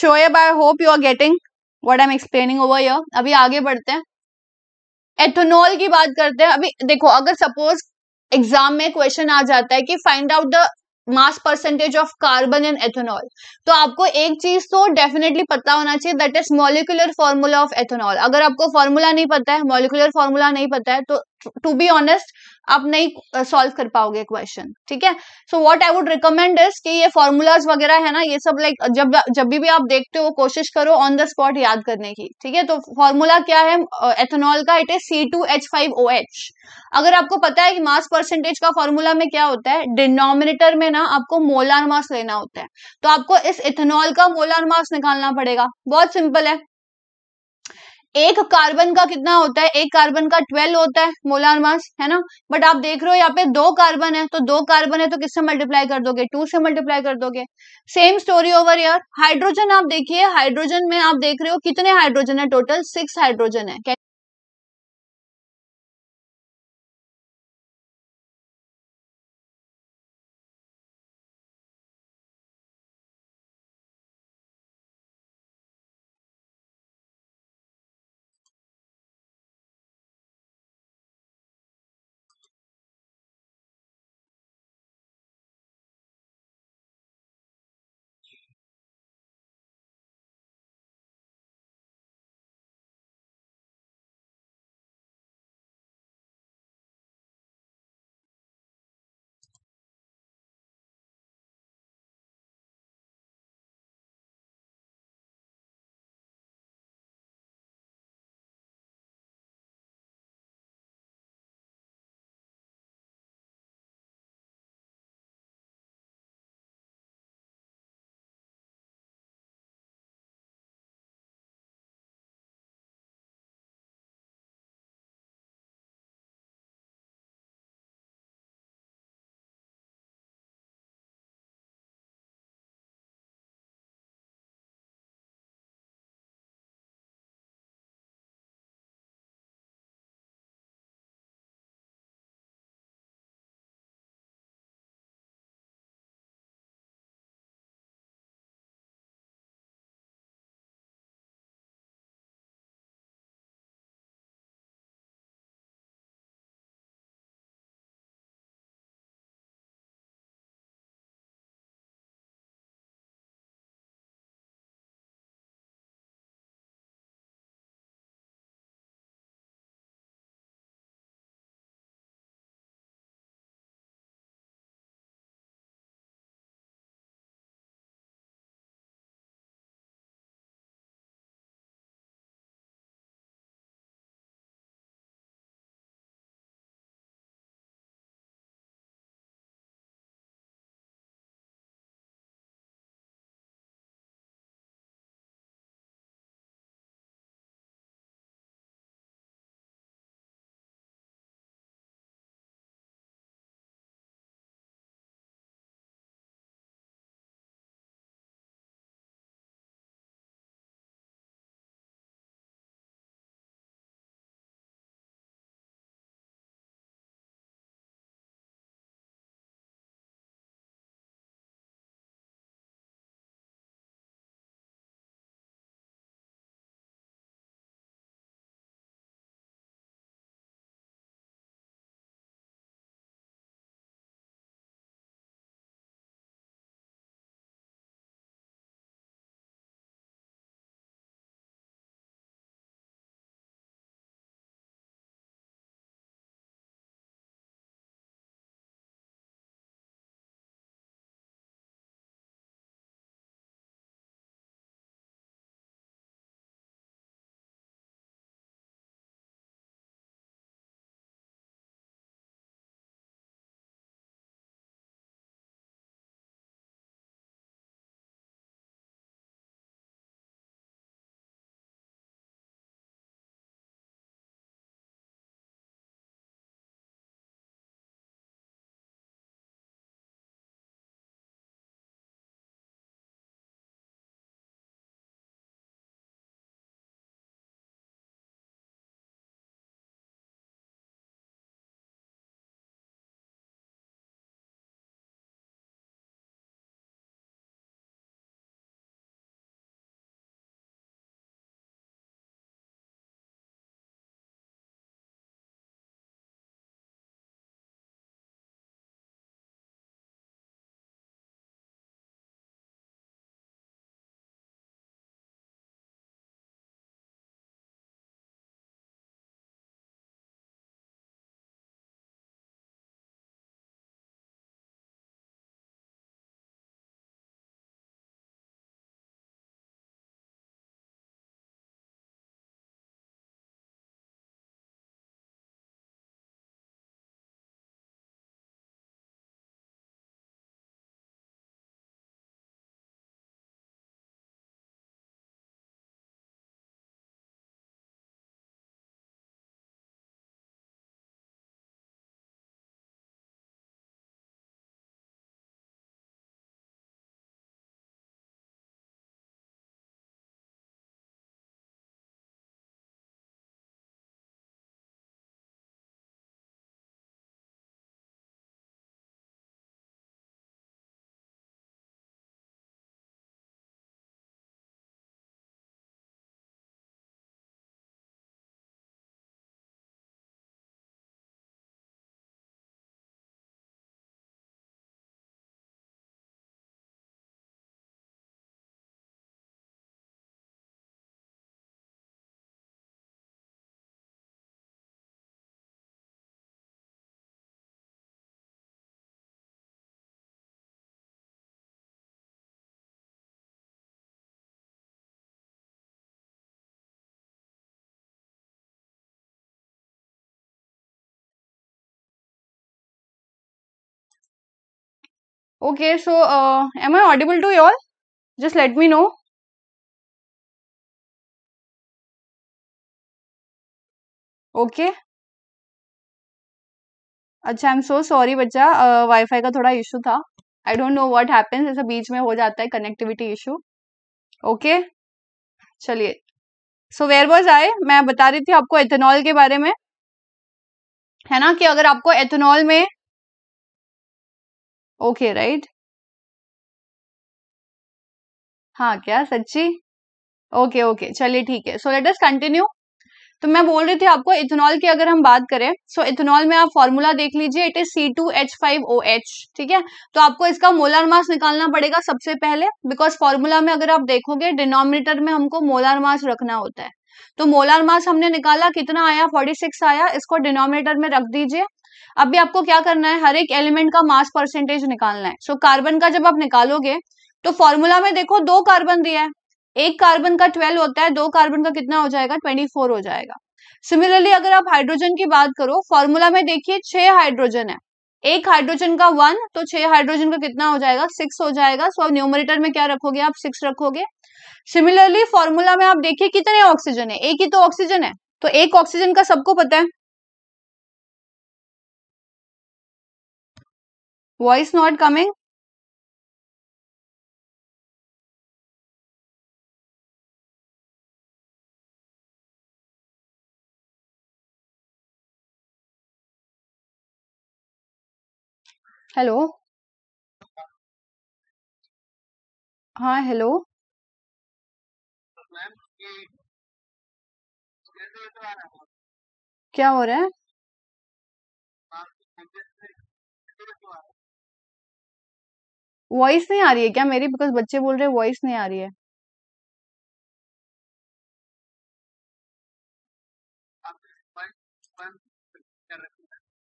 Shoaib I hope you are getting what I am explaining over here अभी आगे बढ़ते हैं एथेनॉल की बात करते हैं अभी देखो अगर सपोज एग्जाम में क्वेश्चन आ जाता है कि find out the mass percentage of carbon and ethanol तो आपको एक चीज तो डेफिनेटली पता होना चाहिए that is molecular formula of ethanol अगर आपको फॉर्मूला नहीं पता है मॉलिकुलर फॉर्मूला नहीं पता है तो टू बी ऑनेस्ट आप नहीं सॉल्व कर पाओगे क्वेश्चन ठीक है so what I would recommend is कि ये फॉर्मूलाज वगैरह है ना ये सब लाइक like, जब जब भी, भी आप देखते हो कोशिश करो ऑन द स्पॉट याद करने की ठीक है तो फॉर्मूला क्या है एथेनॉल का it is C two H five O H अगर आपको पता है कि मास परसेंटेज का फॉर्मूला में क्या होता है डिनोमिनेटर में ना आपको मोलार मास लेना होता है तो आपको इस इथेनॉल का मोलार मास निकालना पड़ेगा बहुत सिंपल है एक कार्बन का कितना होता है एक कार्बन का ट्वेल्व होता है मोलार मास है ना बट आप देख रहे हो यहाँ पे दो कार्बन है तो दो कार्बन है तो किससे मल्टीप्लाई कर दोगे टू से मल्टीप्लाई कर दोगे सेम स्टोरी ओवर यार हाइड्रोजन आप देखिए हाइड्रोजन में आप देख रहे हो कितने हाइड्रोजन है टोटल सिक्स हाइड्रोजन है okay so am I audible to you all just let me know okay अच्छा आई एम सो सॉरी बच्चा वाईफाई uh, का थोड़ा इशू था I don't know what happens ऐसा बीच में हो जाता है कनेक्टिविटी इशू ओके चलिए सो वेयर वॉज आए मैं बता रही थी आपको एथेनॉल के बारे में है ना कि अगर आपको एथेनॉल में ओके राइट हाँ क्या सच्ची ओके ओके चलिए ठीक है सो लेट अस कंटिन्यू तो मैं बोल रही थी आपको इथेनॉल की अगर हम बात करें सो इथेनॉल में आप फॉर्मूला देख लीजिए it is C two H five O H ठीक है तो आपको इसका मोलार मास निकालना पड़ेगा सबसे पहले बिकॉज फॉर्मूला में अगर आप देखोगे डिनोमिनेटर में हमको मोलार मास रखना होता है तो मोलार मास हमने निकाला कितना आया 46 आया इसको डिनोमिनेटर में रख दीजिए अभी आपको क्या करना है हर एक एलिमेंट का मास परसेंटेज निकालना है सो so, कार्बन का जब आप निकालोगे तो फॉर्मूला में देखो दो कार्बन दिया है एक कार्बन का ट्वेल्व होता है दो कार्बन का कितना हो जाएगा ट्वेंटी फोर हो जाएगा सिमिलरली अगर आप हाइड्रोजन की बात करो फॉर्मूला में देखिए छह हाइड्रोजन है एक हाइड्रोजन का वन तो छह हाइड्रोजन का कितना हो जाएगा सिक्स हो जाएगा सो अब न्यूमरेटर में क्या रखोगे आप सिक्स रखोगे सिमिलरली फॉर्मूला में आप देखिए कितने ऑक्सीजन है एक ही तो ऑक्सीजन है तो एक ऑक्सीजन का सबको पता है वॉइस नॉट कमिंग हेलो हाँ हेलो क्या हो रहा है वॉइस नहीं आ रही है क्या मेरी बिकॉज बच्चे बोल रहे हैं वॉइस नहीं आ रही है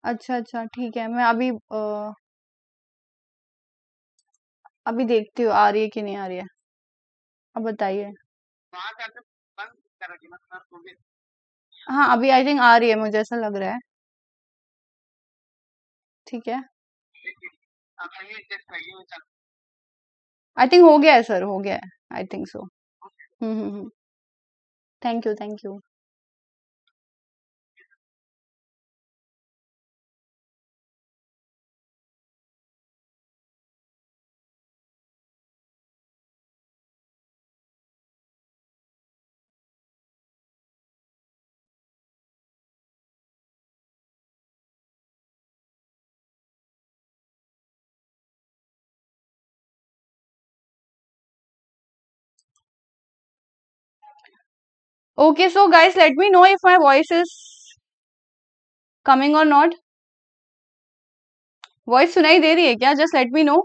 अच्छा अच्छा ठीक है मैं अभी आ, अभी देखती हूँ आ रही है कि नहीं आ रही है अब बताइए हाँ अभी आई थिंक आ रही है मुझे ऐसा लग रहा है ठीक है आई थिंक हो गया है सर हो गया है I think so hmm hmm thank you thank you okay so guys let me know if my voice is coming और नॉट वॉइस सुनाई दे रही है क्या just let me know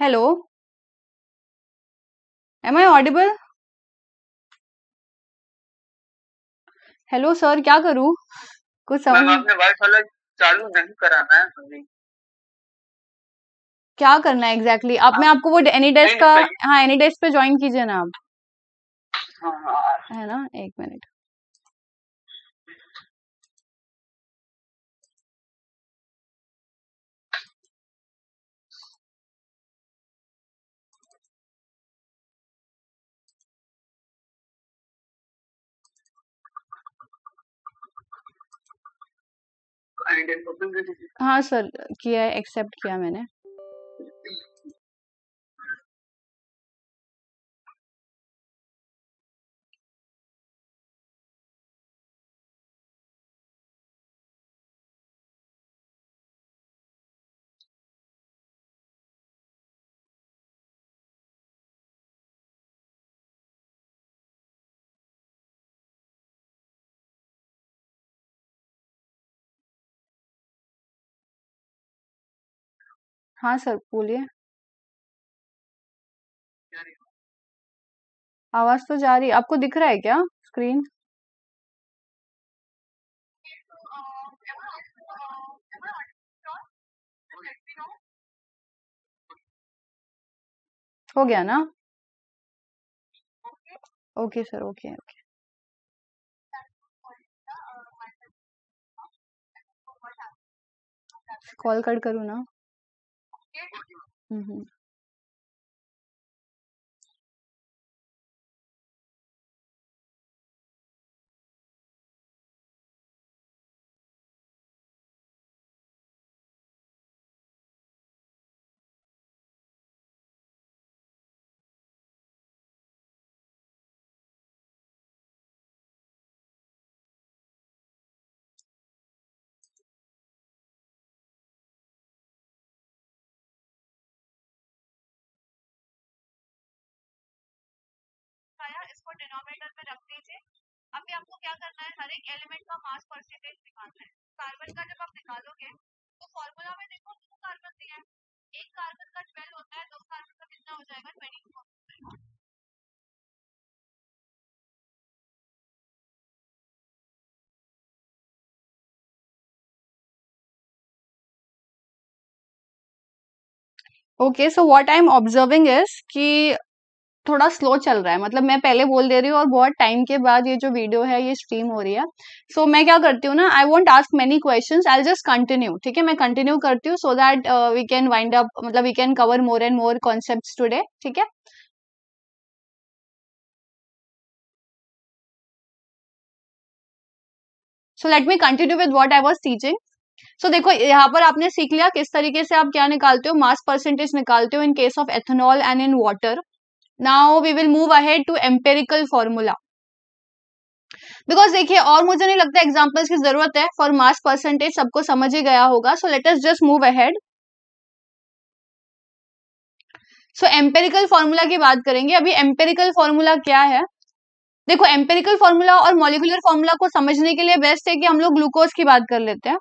hello am I audible hello sir क्या करूं कुछ समझ आपने वाई वाला चालू नहीं कराना है अभी क्या करना है एग्जैक्टली exactly? आप हाँ। मैं आपको वो एनी डेस्क का हाँ एनी डेस्क पे ज्वाइन कीजिए ना आप हाँ, हाँ। है ना एक मिनट हाँ सर किया है एक्सेप्ट किया मैंने हाँ सर बोलिए आवाज़ तो जा रही आपको दिख रहा है क्या स्क्रीन? हो गया ना okay sir okay okay call cut करू ना Hı mm-hmm. hı. इसको डिनोमिनेटर में रख दीजिए अभी आपको क्या करना है हर एक एलिमेंट का मास परसेंटेज निकालना है कार्बन का जब आप निकालोगे तो फॉर्मूला में देखो दो कार्बन दिए हैं एक कार्बन का ट्वेल्व होता है दो कार्बन का कितना हो जाएगा twenty okay so what I am observing is कि थोड़ा स्लो चल रहा है मतलब मैं पहले बोल दे रही हूँ और बहुत टाइम के बाद ये जो वीडियो है ये स्ट्रीम हो रही है सो so, मैं क्या करती हूँ ना I want ask many question I just continue ठीक है मैं कंटिन्यू करती हूँ so that we can wind up मतलब we can cover more and more concept today ठीक है so let me continue with what I was teaching so देखो यहाँ पर आपने सीख लिया किस तरीके से आप क्या निकालते हो मास परसेंटेज निकालते हो in case of ethanol and in water now we will move ahead to empirical formula because देखिए और मुझे नहीं लगता एग्जाम्पल्स की जरूरत है फॉर मास परसेंटेज सबको समझ ही गया होगा so let us just move ahead so empirical formula की बात करेंगे अभी एम्पेरिकल फॉर्मूला क्या है देखो एम्पेरिकल फॉर्मूला और मॉलिकुलर फॉर्मूला को समझने के लिए बेस्ट है कि हम लोग ग्लूकोज की बात कर लेते हैं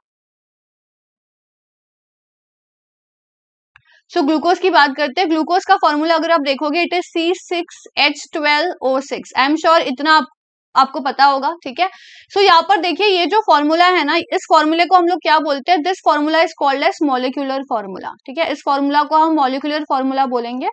सो so, ग्लूकोज की बात करते हैं ग्लूकोज का फॉर्मूला अगर आप देखोगे it is C six H twelve O six I am sure इतना आप, आपको पता होगा ठीक है सो so, यहाँ पर देखिए ये जो फॉर्मूला है ना इस फॉर्मूले को हम लोग क्या बोलते हैं this formula is called as molecular formula ठीक है इस फॉर्मूला को हम मोलिकुलर फॉर्मूला बोलेंगे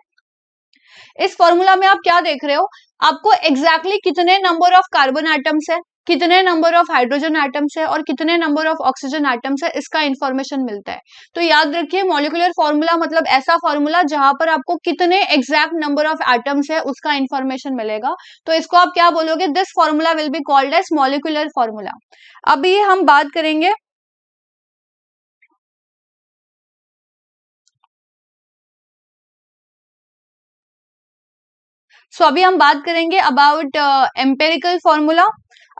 इस फॉर्मूला में आप क्या देख रहे हो आपको एग्जैक्टली exactly कितने नंबर ऑफ कार्बन आइटम्स है कितने नंबर ऑफ हाइड्रोजन आइटम्स है और कितने नंबर ऑफ ऑक्सीजन आइटम्स है इसका इन्फॉर्मेशन मिलता है तो याद रखिए मोलिकुलर फॉर्मूला मतलब ऐसा फॉर्मूला जहां पर आपको कितने एग्जैक्ट नंबर ऑफ आइटम्स है उसका इन्फॉर्मेशन मिलेगा तो इसको आप क्या बोलोगे this formula will be called as molecular formula अभी हम बात करेंगे सो so, अभी हम बात करेंगे अबाउट एम्पेरिकल फॉर्मूला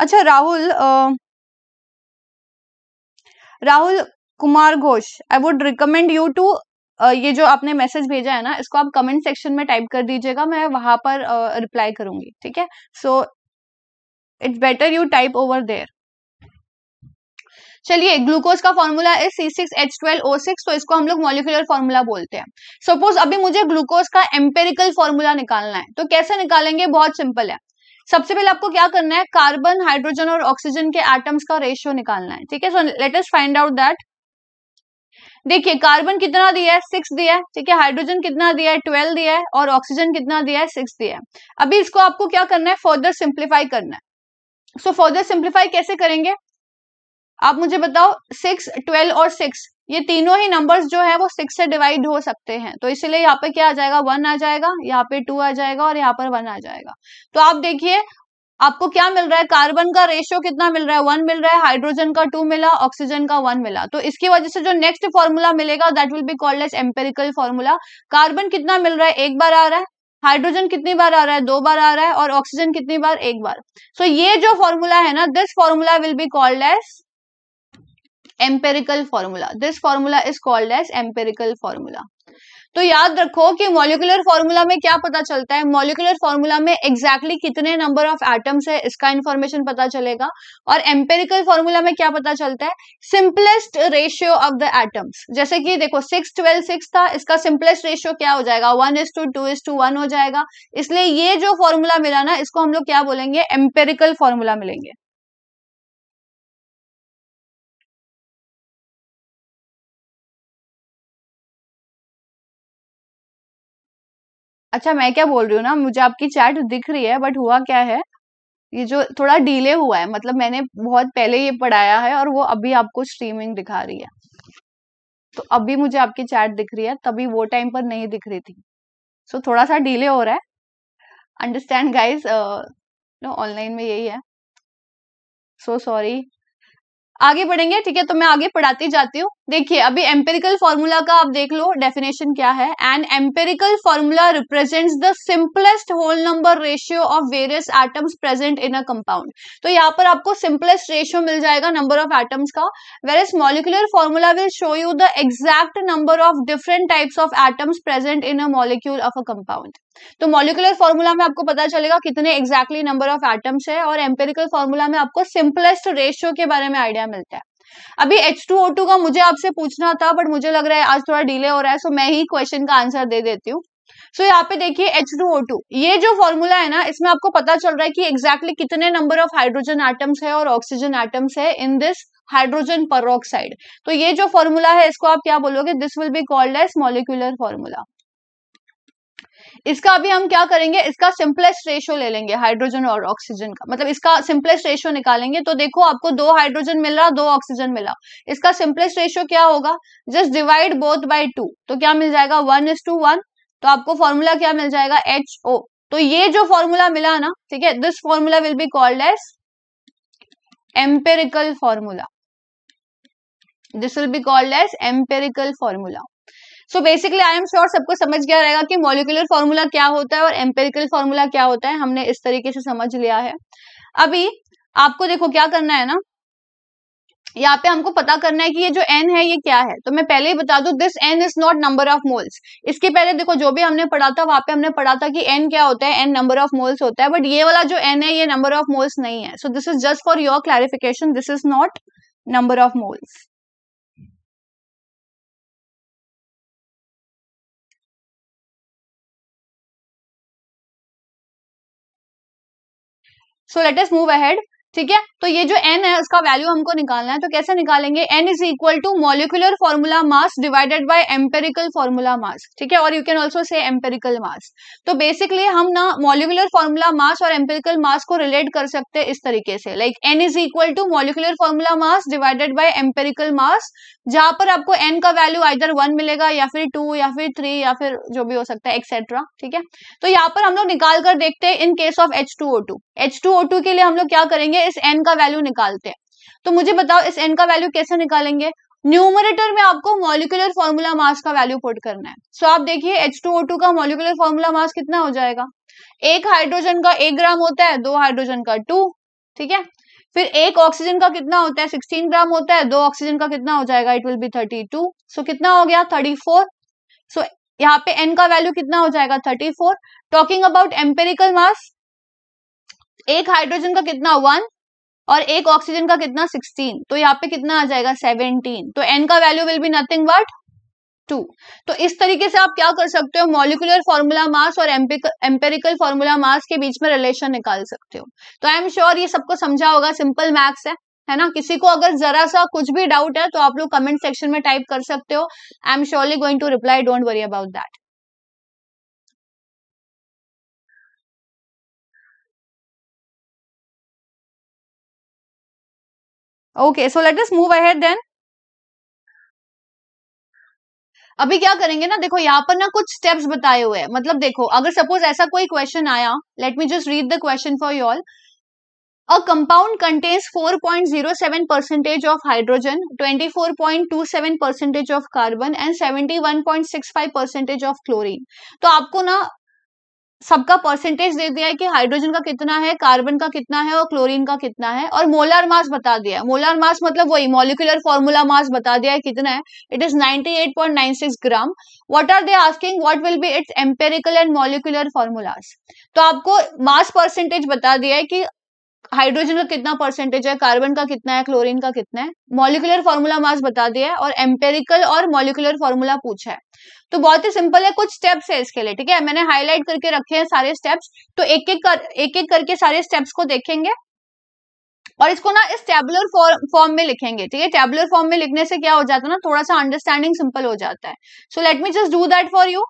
अच्छा Rahul Rahul Kumar Ghosh I would recommend you to ये जो आपने मैसेज भेजा है ना इसको आप कमेंट सेक्शन में टाइप कर दीजिएगा मैं वहां पर रिप्लाई uh, करूंगी ठीक है so it's better you type over there चलिए ग्लूकोज का formula is C six H twelve O six तो इसको हम लोग मॉलिकुलर फॉर्मूला बोलते हैं सपोज अभी मुझे ग्लूकोज का एम्पेरिकल फॉर्मूला निकालना है तो कैसे निकालेंगे बहुत सिंपल है सबसे पहले आपको क्या करना है कार्बन हाइड्रोजन और ऑक्सीजन के एटम्स का रेशियो निकालना है ठीक है so let us find out that देखिए कार्बन कितना दिया है सिक्स दिया है ठीक है हाइड्रोजन कितना दिया है ट्वेल्व दिया है और ऑक्सीजन कितना दिया है सिक्स दिया है अभी इसको आपको क्या करना है फर्दर सिंप्लीफाई करना है सो फर्दर सिंप्लीफाई कैसे करेंगे आप मुझे बताओ सिक्स ट्वेल्व और सिक्स ये तीनों ही नंबर्स जो है वो सिक्स से डिवाइड हो सकते हैं तो इसीलिए यहाँ पे क्या आ जाएगा वन आ जाएगा यहाँ पे टू आ जाएगा और यहाँ पर वन आ जाएगा तो आप देखिए आपको क्या मिल रहा है कार्बन का रेशियो कितना मिल रहा है वन मिल रहा है हाइड्रोजन का टू मिला ऑक्सीजन का वन मिला तो इसकी वजह से जो नेक्स्ट फॉर्मूला मिलेगा that will be called as empirical formula carbon कितना मिल रहा है एक बार आ रहा है हाइड्रोजन कितनी बार आ रहा है दो बार आ रहा है और ऑक्सीजन कितनी बार एक बार सो so, ये जो फॉर्मूला है ना this formula will be called as empirical formula this formula is called as empirical formula तो याद रखो कि मॉलिकुलर फॉर्मूला में क्या पता चलता है मॉलिकुलर फॉर्मूला में एग्जैक्टली exactly कितने नंबर ऑफ एटम्स है इसका इन्फॉर्मेशन पता चलेगा और एम्पेरिकल फॉर्मूला में क्या पता चलता है simplest ratio of the atoms जैसे कि देखो सिक्स ट्वेल्व सिक्स था इसका सिंपलेस्ट रेशियो क्या हो जाएगा one is to two is to one हो जाएगा इसलिए ये जो फॉर्मूला मिला ना इसको हम लोग क्या बोलेंगे एम्पेरिकल फॉर्मूला मिलेंगे अच्छा मैं क्या बोल रही हूँ ना मुझे आपकी चैट दिख रही है बट हुआ क्या है ये जो थोड़ा डिले हुआ है मतलब मैंने बहुत पहले ये पढ़ाया है और वो अभी आपको स्ट्रीमिंग दिखा रही है तो अभी मुझे आपकी चैट दिख रही है तभी वो टाइम पर नहीं दिख रही थी सो so, थोड़ा सा डिले हो रहा है अंडरस्टैंड गाइज ऑनलाइन में यही है सो so, सॉरी आगे बढ़ेंगे ठीक है तो मैं आगे पढ़ाती जाती हूँ देखिए अभी एम्पेरिकल फॉर्मूला का आप देख लो डेफिनेशन क्या है and empirical formula represents the simplest whole number ratio of various atoms present in a compound तो यहाँ पर आपको सिंपलेस्ट रेशियो मिल जाएगा नंबर ऑफ एटम्स का whereas molecular formula will show you the exact number of different types of atoms present in a molecule of a compound तो molecular formula में आपको पता चलेगा कितने एक्जैक्टली नंबर ऑफ एटम्स है और empirical formula में आपको सिंपलेस्ट रेशियो के बारे में आइडिया मिलता है अभी H2O2 का मुझे आपसे पूछना था बट मुझे लग रहा है आज थोड़ा डिले हो रहा है सो मैं ही क्वेश्चन का आंसर दे देती हूँ सो so, यहाँ पे देखिए H2O2 ये जो फॉर्मूला है ना इसमें आपको पता चल रहा है कि एग्जैक्टली exactly कितने नंबर ऑफ हाइड्रोजन आइटम्स है और ऑक्सीजन आइटम्स है इन दिस हाइड्रोजन पर तो ये जो फॉर्मूला है इसको आप क्या बोलोगे this will be called as molecular formula इसका अभी हम क्या करेंगे इसका सिंपलेस्ट रेशियो ले लेंगे हाइड्रोजन और ऑक्सीजन का मतलब इसका सिंपलेस्ट रेशियो निकालेंगे तो देखो आपको दो हाइड्रोजन मिल रहा दो ऑक्सीजन मिला इसका सिंपलेस्ट रेशियो क्या होगा just divide both by two तो क्या मिल जाएगा वन इज टू वन तो आपको फॉर्मूला क्या मिल जाएगा एच ओ तो ये जो फॉर्मूला मिला ना ठीक है this formula will be called as empirical formula this will be called as empirical formula so basically I am sure सबको समझ गया रहेगा कि मॉलिकुलर फॉर्मूला क्या होता है और एम्पेरिकल फॉर्मूला क्या होता है हमने इस तरीके से समझ लिया है अभी आपको देखो क्या करना है ना यहाँ पे हमको पता करना है कि ये जो एन है ये क्या है तो मैं पहले ही बता दू this n is not number of moles इसके पहले देखो जो भी हमने पढ़ा था वहां पे हमने पढ़ा था कि एन क्या होता है एन नंबर ऑफ मोल्स होता है बट ये वाला जो एन है ये नंबर ऑफ मोल्स नहीं है so this is just for your clarification this is not number of moles So let us move ahead ठीक है तो ये जो एन है उसका वैल्यू हमको निकालना है तो कैसे निकालेंगे n is equal to molecular formula mass divided by empirical formula mass ठीक है और you can also say empirical mass तो बेसिकली हम ना मोलिकुलर फॉर्मूला मास और एम्पेरिकल मास को रिलेट कर सकते हैं इस तरीके से like n is equal to molecular formula mass divided by empirical mass जहां पर आपको एन का वैल्यू आइधर वन मिलेगा या फिर टू या फिर थ्री या फिर जो भी हो सकता है एक्सेट्रा ठीक है तो यहाँ पर हम लोग निकाल कर देखते हैं in case of H two O two H two O two के लिए हम लोग क्या करेंगे से इस एन का वैल्यू निकालते हैं तो मुझे बताओ इस एन का वैल्यू कैसे निकालेंगे न्यूमरेटर में आपको मॉलिकुलर फॉर्मूला मास का वैल्यू पुट करना है सो so, आप देखिए H2O2 का मॉलिकुलर फॉर्मूला मास कितना हो जाएगा एक हाइड्रोजन का एक ग्राम होता है दो हाइड्रोजन का टू ठीक है फिर एक ऑक्सीजन का कितना होता है सिक्सटीन ग्राम होता है दो ऑक्सीजन का कितना हो जाएगा it will be thirty two so कितना हो गया थर्टी फोर सो यहाँ पे एन का वैल्यू कितना हो जाएगा thirty four talking about empirical mass एक हाइड्रोजन का कितना वन और एक ऑक्सीजन का कितना सिक्सटीन तो यहाँ पे कितना आ जाएगा सेवनटीन तो एन का value will be nothing but two तो इस तरीके से आप क्या कर सकते हो मॉलिकुलर फॉर्मूला मास और एम्पेरिकल फॉर्मूला मास के बीच में रिलेशन निकाल सकते हो तो आई एम श्योर ये सबको समझा होगा सिंपल मैथ्स है है ना किसी को अगर जरा सा कुछ भी डाउट है तो आप लोग कमेंट सेक्शन में टाइप कर सकते हो I am surely going to reply don't worry about that okay so let us move ahead then अभी क्या करेंगे ना देखो यहाँ पर ना कुछ स्टेप्स बताए हुए हैं मतलब देखो अगर सपोज ऐसा कोई क्वेश्चन आया let me just read the question for you all a compound contains 4.07 percentage of hydrogen 24.27 percentage of carbon and 71.65 percentage of chlorine तो आपको ना सबका परसेंटेज दे दिया है कि हाइड्रोजन का कितना है कार्बन का कितना है और क्लोरीन का कितना है और मोलर मास बता दिया है मोलर मास मतलब वही मोलिकुलर फॉर्मूला मास बता दिया है कितना है it is 98.96 gram what are they asking what will be its empirical and molecular formulas तो आपको मास परसेंटेज बता दिया है कि हाइड्रोजन का कितना परसेंटेज है कार्बन का कितना है क्लोरीन का कितना है मॉलिकुलर फॉर्मूला मास बता दिया है और एम्पेरिकल और मॉलिकुलर फॉर्मूला पूछा है तो बहुत ही सिंपल है कुछ स्टेप्स है इसके लिए ठीक है मैंने हाईलाइट करके रखे हैं सारे स्टेप्स तो एक एक कर एक एक करके सारे स्टेप्स को देखेंगे और इसको ना इस टेबुलर फॉर्म में लिखेंगे ठीक है टेबुलर फॉर्म में लिखने से क्या हो जाता है ना थोड़ा सा अंडरस्टैंडिंग सिंपल हो जाता है so let me just do that for you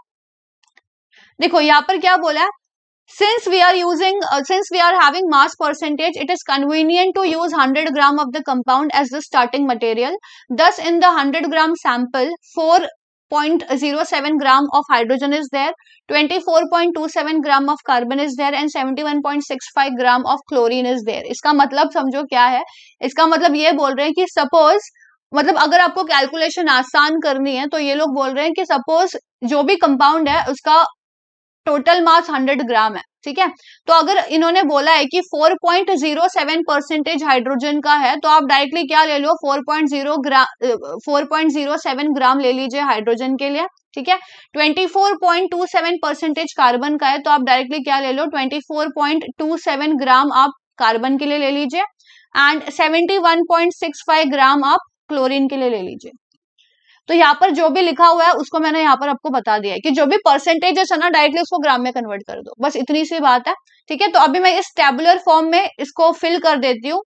देखो यहाँ पर क्या बोला है since we are using uh, since we are having mass percentage it is convenient to use 100 gram of the compound as the starting material thus in the 100 gram sample 4.07 gram of hydrogen is there 24.27 gram of carbon is there and 71.65 gram of chlorine is there iska matlab samjho kya hai iska matlab ye bol rahe hain ki suppose मतलब अगर आपको calculation आसान करनी है तो ये लोग बोल रहे हैं कि सपोज जो भी कंपाउंड है उसका टोटल मास 100 ग्राम है ठीक है तो अगर इन्होंने बोला है कि 4.07 परसेंटेज हाइड्रोजन का है तो आप डायरेक्टली क्या ले लो 4.0 ग्राम 4.07 ग्राम ले लीजिए हाइड्रोजन के लिए ठीक है 24.27 परसेंटेज कार्बन का है तो आप डायरेक्टली क्या ले लो 24.27 ग्राम आप कार्बन के लिए ले लीजिए एंड 71.65 ग्राम आप क्लोरीन के लिए ले लीजिए तो यहाँ पर जो भी लिखा हुआ है उसको मैंने यहाँ पर आपको बता दिया है कि जो भी परसेंटेजेस है ना डायरेक्टली उसको ग्राम में कन्वर्ट कर दो बस इतनी सी बात है ठीक है तो अभी मैं इस टेबुलर फॉर्म में इसको फिल कर देती हूँ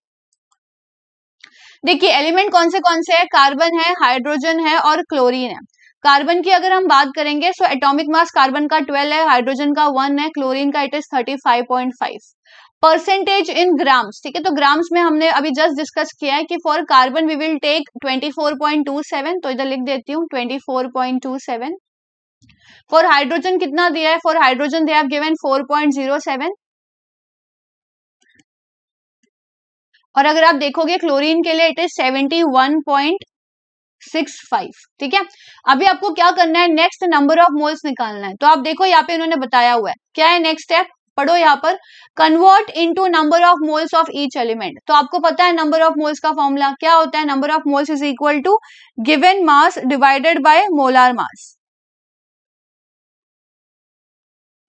देखिए एलिमेंट कौन से कौन से है कार्बन है हाइड्रोजन है और क्लोरीन है कार्बन की अगर हम बात करेंगे सो एटॉमिक मास कार्बन का 12 है हाइड्रोजन का 1 है क्लोरीन का it is 35.5 percentage in grams ठीक है तो ग्राम्स में हमने अभी जस्ट डिस्कस किया है कि for carbon we will take 24.27 तो इधर लिख देती हूँ 24.27 फॉर हाइड्रोजन कितना दिया है for hydrogen they have given 4.07 और अगर आप देखोगे क्लोरीन के लिए इट इज 71.65 ठीक है अभी आपको क्या करना है नेक्स्ट नंबर ऑफ मोल्स निकालना है तो आप देखो यहाँ पे इन्होंने बताया हुआ है क्या है नेक्स्ट स्टेप पढ़ो यहाँ पर convert into number of moles of each element तो आपको पता है नंबर ऑफ मोल्स का फॉर्मूला क्या होता है number of moles is equal to given mass divided by molar mass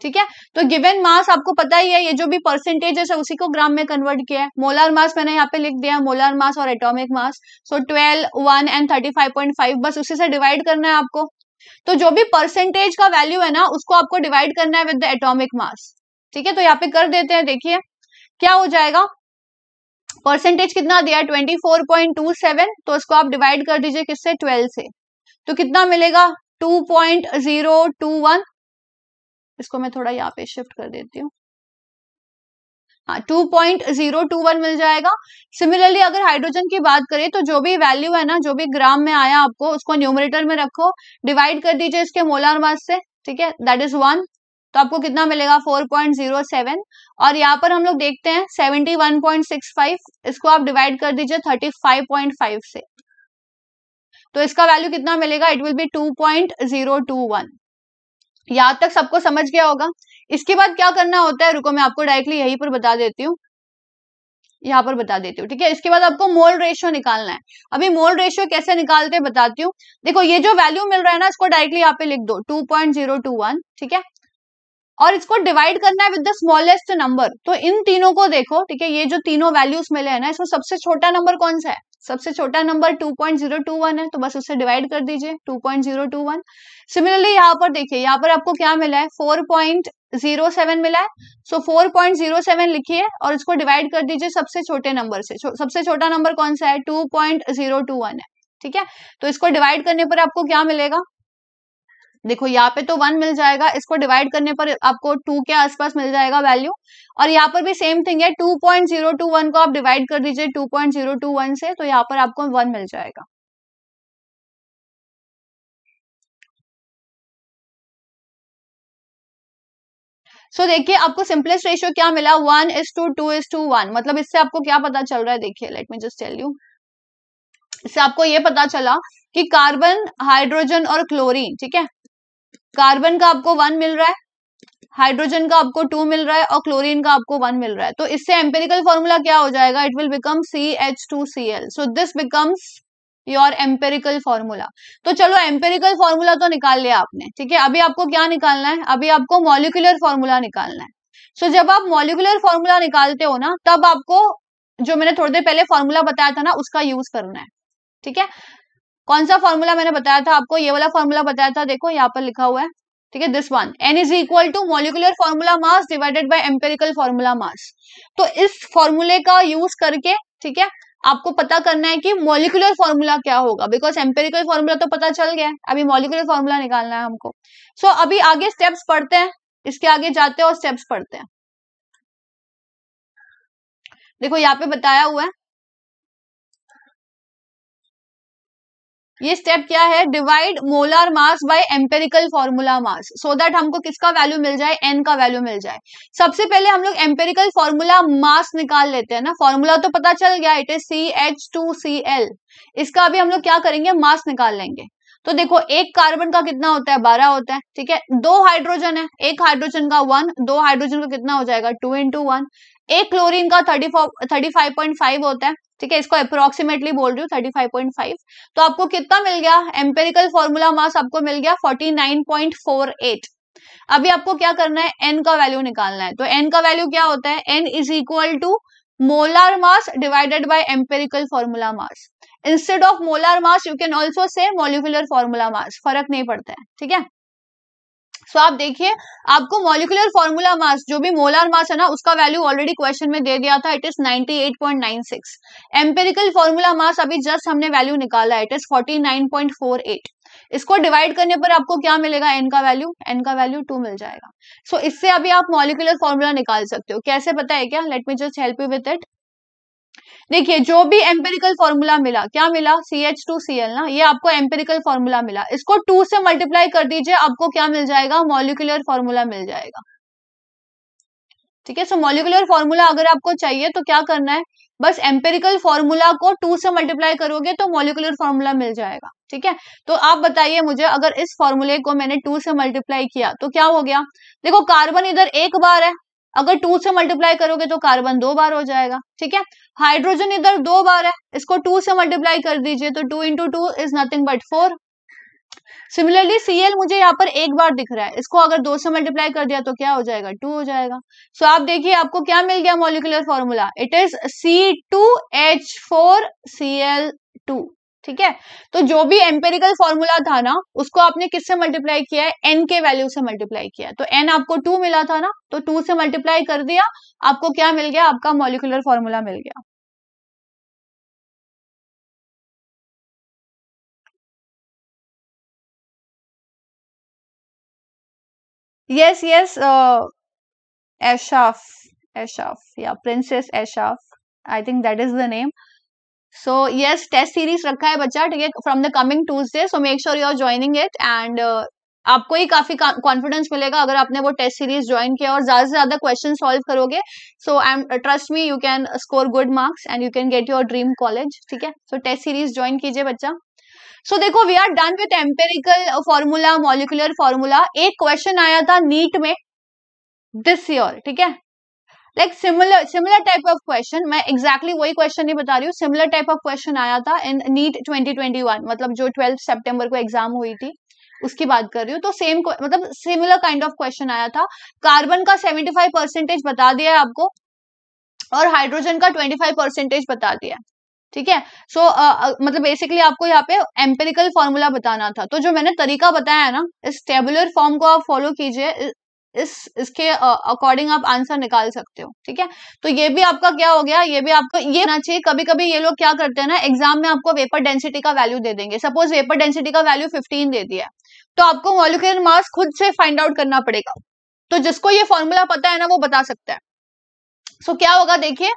ठीक है तो गिवन मास आपको पता ही है ये जो भी परसेंटेज है उसी को ग्राम में कन्वर्ट किया है मोलार मास मैंने यहाँ पे लिख दिया मोलार मास और atomic mass so twelve one and thirty five point five बस उसी से डिवाइड करना है आपको तो जो भी परसेंटेज का वैल्यू है ना उसको आपको डिवाइड करना है विद द एटॉमिक मास ठीक है तो यहाँ पे कर देते हैं देखिए क्या हो जाएगा परसेंटेज कितना दिया twenty four point two seven तो इसको आप डिवाइड कर दीजिए किससे ट्वेल्व से तो कितना मिलेगा two point zero two one इसको मैं थोड़ा यहाँ पे शिफ्ट कर देती हूँ हाँ two point zero two one मिल जाएगा सिमिलरली अगर हाइड्रोजन की बात करें तो जो भी वैल्यू है ना जो भी ग्राम में आया आपको उसको न्यूमरेटर में रखो डिवाइड कर दीजिए इसके मोलार मास से ठीक है दैट इज वन तो आपको कितना मिलेगा 4.07 और यहाँ पर हम लोग देखते हैं 71.65 इसको आप डिवाइड कर दीजिए 35.5 से तो इसका वैल्यू कितना मिलेगा इट विल बी 2.021 यहां तक सबको समझ गया होगा इसके बाद क्या करना होता है रुको मैं आपको डायरेक्टली यहीं पर बता देती हूँ यहाँ पर बता देती हूँ ठीक है इसके बाद आपको मोल रेशियो निकालना है अभी मोल रेशियो कैसे निकालते हैं बताती हूँ देखो ये जो वैल्यू मिल रहा है ना इसको डायरेक्टली यहाँ पे लिख दो 2.021 ठीक है और इसको डिवाइड करना है विद द स्मॉलेस्ट नंबर तो इन तीनों को देखो ठीक है ये जो तीनों वैल्यूज मिले हैं ना इसमें सबसे छोटा नंबर कौन सा है सबसे छोटा नंबर 2.021 है तो बस उससे डिवाइड कर दीजिए 2.021 सिमिलरली यहाँ पर देखिए यहाँ पर आपको क्या मिला है 4.07 मिला है सो so 4.07 लिखिए और इसको डिवाइड कर दीजिए सबसे छोटे नंबर से सबसे छोटा नंबर कौन सा है 2.021 है ठीक है तो इसको डिवाइड करने पर आपको क्या मिलेगा देखो यहाँ पे तो वन मिल जाएगा इसको डिवाइड करने पर आपको टू के आसपास मिल जाएगा वैल्यू और यहाँ पर भी सेम थिंग है two point zero two one को आप डिवाइड कर दीजिए two point zero two one से तो यहाँ पर आपको वन मिल जाएगा सो so, देखिए आपको सिंपलेस्ट रेशियो क्या मिला one is to two is to one मतलब इससे आपको क्या पता चल रहा है देखिए let me just tell you इससे आपको ये पता चला कि कार्बन हाइड्रोजन और क्लोरीन ठीक है कार्बन का आपको वन मिल रहा है हाइड्रोजन का आपको टू मिल रहा है और क्लोरीन का आपको वन मिल रहा है तो इससे एम्पेरिकल फॉर्मूला क्या हो जाएगा it will become C H two C L so this becomes your empirical formula तो चलो एम्पेरिकल फॉर्मूला तो निकाल लिया आपने ठीक है अभी आपको क्या निकालना है अभी आपको मॉलिकुलर फॉर्मूला निकालना है सो so, जब आप मॉलिकुलर फॉर्मूला निकालते हो ना तब आपको जो मैंने थोड़ी देर पहले फॉर्मूला बताया था ना उसका यूज करना है ठीक है कौन सा फॉर्मूला मैंने बताया था आपको ये वाला फॉर्मूला बताया था देखो यहाँ पर लिखा हुआ है ठीक है this one n is equal to molecular formula mass divided by empirical formula mass तो इस फॉर्मूले का यूज करके ठीक है आपको पता करना है कि मोलिकुलर फॉर्मूला क्या होगा बिकॉज एम्पेरिकल फॉर्मूला तो पता चल गया अभी मोलिकुलर फॉर्मूला निकालना है हमको सो so, अभी आगे स्टेप्स पढ़ते हैं इसके आगे जाते हैं और स्टेप्स पढ़ते हैं देखो यहाँ पे बताया हुआ है ये स्टेप क्या है divide molar mass by empirical formula mass so that हमको किसका वैल्यू मिल जाए एन का वैल्यू मिल जाए सबसे पहले हम लोग एम्पेरिकल फॉर्मूला मास निकाल लेते हैं ना फॉर्मूला तो पता चल गया it is C H two C L इसका अभी हम लोग क्या करेंगे मास निकाल लेंगे तो देखो एक कार्बन का कितना होता है बारह होता है ठीक है दो हाइड्रोजन है एक हाइड्रोजन का वन दो हाइड्रोजन का कितना हो जाएगा टू इंटू वन एक क्लोरीन का thirty four thirty five point five होता है ठीक है इसको अप्रोक्सीमेटली बोल रही हूँ थर्टी फाइव पॉइंट फाइव तो आपको कितना मिल गया एम्पेरिकल फॉर्मूला मास आपको मिल गया forty nine point four eight अभी आपको क्या करना है एन का वैल्यू निकालना है तो एन का वैल्यू क्या होता है N is equal to molar mass divided by empirical formula mass instead of molar mass you can also say molecular formula mass फर्क नहीं पड़ता है ठीक है सो so, आप देखिए आपको मॉलिकुलर फॉर्मूला मास जो भी मोलार मास है ना उसका वैल्यू ऑलरेडी क्वेश्चन में दे दिया था it is 98.96 empirical formula mass अभी जस्ट हमने वैल्यू निकाला इट इज 49.48 इसको डिवाइड करने पर आपको क्या मिलेगा एन का वैल्यू एन का वैल्यू टू मिल जाएगा सो so, इससे अभी आप मॉलिकुलर फॉर्मूला निकाल सकते हो कैसे पता है क्या let me just help you with it देखिए जो भी एम्पेरिकल फॉर्मूला मिला क्या मिला C H two C L ना ये आपको एम्पेरिकल फॉर्मूला मिला इसको टू से मल्टीप्लाई कर दीजिए आपको क्या मिल जाएगा मॉलिकुलर फॉर्मूला मिल जाएगा ठीक है सो मॉलिकुलर फॉर्मूला अगर आपको चाहिए तो क्या करना है बस एम्पेरिकल फॉर्मूला को टू से मल्टीप्लाई करोगे तो मॉलिकुलर फॉर्मूला मिल जाएगा ठीक है तो आप बताइए मुझे अगर इस फॉर्मूले को मैंने टू से मल्टीप्लाई किया तो क्या हो गया देखो कार्बन इधर एक बार है अगर टू से मल्टीप्लाई करोगे तो कार्बन दो बार हो जाएगा ठीक है हाइड्रोजन इधर दो बार है इसको टू से मल्टीप्लाई कर दीजिए तो two into two is nothing but four similarly CL मुझे यहाँ पर एक बार दिख रहा है इसको अगर दो से मल्टीप्लाई कर दिया तो क्या हो जाएगा टू हो जाएगा सो so, आप देखिए आपको क्या मिल गया molecular formula it is C two H four C L two ठीक है तो जो भी एम्पेरिकल फॉर्मूला था ना उसको आपने किससे मल्टीप्लाई किया है एन के वैल्यू से मल्टीप्लाई किया तो एन आपको टू मिला था ना तो टू से मल्टीप्लाई कर दिया आपको क्या मिल गया आपका मोलिकुलर फॉर्मूला मिल गया यस यस एशाफ एशाफ या प्रिंसेस एशाफ I think that is the name so yes test series रखा है बच्चा ठीक है from the coming Tuesday so make sure you are joining it and आपको ही काफी कॉन्फिडेंस मिलेगा अगर आपने वो टेस्ट सीरीज ज्वाइन किया और ज्यादा से ज्यादा क्वेश्चन सॉल्व करोगे so I am trust me you can score good marks and you can get your dream college ठीक है सो टेस्ट सीरीज ज्वाइन कीजिए बच्चा सो so, देखो we are done with empirical formula molecular formula एक question आया था NEET में this year ठीक है like similar similar type of question मैं एक्जैक्टली exactly वही क्वेश्चन नहीं बता रही हूँ सिमिलर टाइप ऑफ क्वेश्चन आया था इन नीट 2021 मतलब जो 12 सितंबर को एग्जाम हुई थी उसकी बात कर रही हूँ तो सेम मतलब सिमिलर काइंड ऑफ क्वेश्चन आया था कार्बन का 75 परसेंटेज बता दिया है आपको और हाइड्रोजन का 25 परसेंटेज बता दिया ठीक है सो मतलब बेसिकली आपको यहाँ पे एम्पेरिकल फॉर्मूला बताना था तो जो मैंने तरीका बताया है ना इस टेबुलर फॉर्म को आप फॉलो कीजिए इस इसके अकॉर्डिंग आप आंसर निकाल सकते हो ठीक है तो ये भी आपका क्या हो गया ये भी आपको ये होना चाहिए कभी कभी ये लोग क्या करते हैं ना एग्जाम में आपको वेपर डेंसिटी का वैल्यू दे देंगे सपोज वेपर डेंसिटी का वैल्यू फिफ्टीन दे दिया तो आपको मॉलिकुलर मास खुद से फाइंड आउट करना पड़ेगा तो जिसको ये फॉर्मूला पता है ना वो बता सकता है सो so, क्या होगा देखिए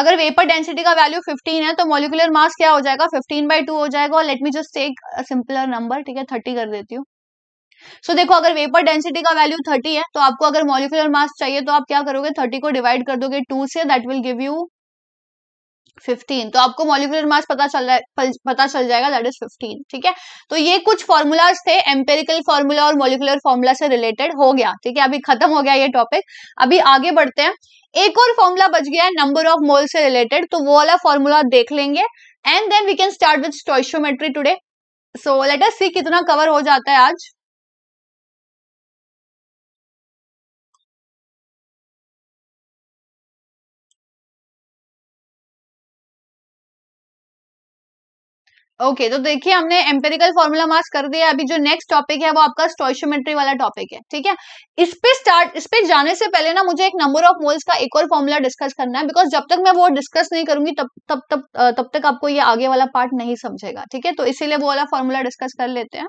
अगर वेपर डेंसिटी का वैल्यू 15 है तो मोलिकुलर मास क्या हो जाएगा 15 बाई टू हो जाएगा और let me just take simpler number ठीक है 30 कर देती हूँ सो so, देखो अगर वेपर डेंसिटी का वैल्यू थर्टी है तो आपको अगर मॉलिकुलर मास चाहिए तो आप क्या करोगे थर्टी को डिवाइड कर दोगे टू से that will give you fifteen तो आपको मॉलिकुलर मास पता चल रहा है पता चल जाएगा दैट इज फिफ्टीन ठीक है तो ये कुछ फॉर्मूलाज थे एम्पेरिकल फॉर्मूला और मॉलिकुलर फॉर्मूला से रिलेटेड हो गया ठीक है अभी खत्म हो गया ये टॉपिक अभी आगे बढ़ते हैं एक और फॉर्मूला बच गया है नंबर ऑफ मोल से रिलेटेड तो वो वाला फॉर्मूला देख लेंगे and then we can start with stoichiometry today so later see कितना कवर हो जाता है आज ओके okay, तो देखिए हमने एम्पेरिकल फॉर्मूला मास कर दिया अभी जो नेक्स्ट टॉपिक है वो आपका स्टोशोमेट्री वाला टॉपिक है ठीक है इस पे स्टार्ट इस पे जाने से पहले ना मुझे एक नंबर ऑफ मोल्स का एक और फॉर्मूला डिस्कस करना है बिकॉज जब तक मैं वो डिस्कस नहीं करूंगी तब तब तब तब तक आपको ये आगे वाला पार्ट नहीं समझेगा ठीक है तो इसीलिए वो वाला फॉर्मूला डिस्कस कर लेते हैं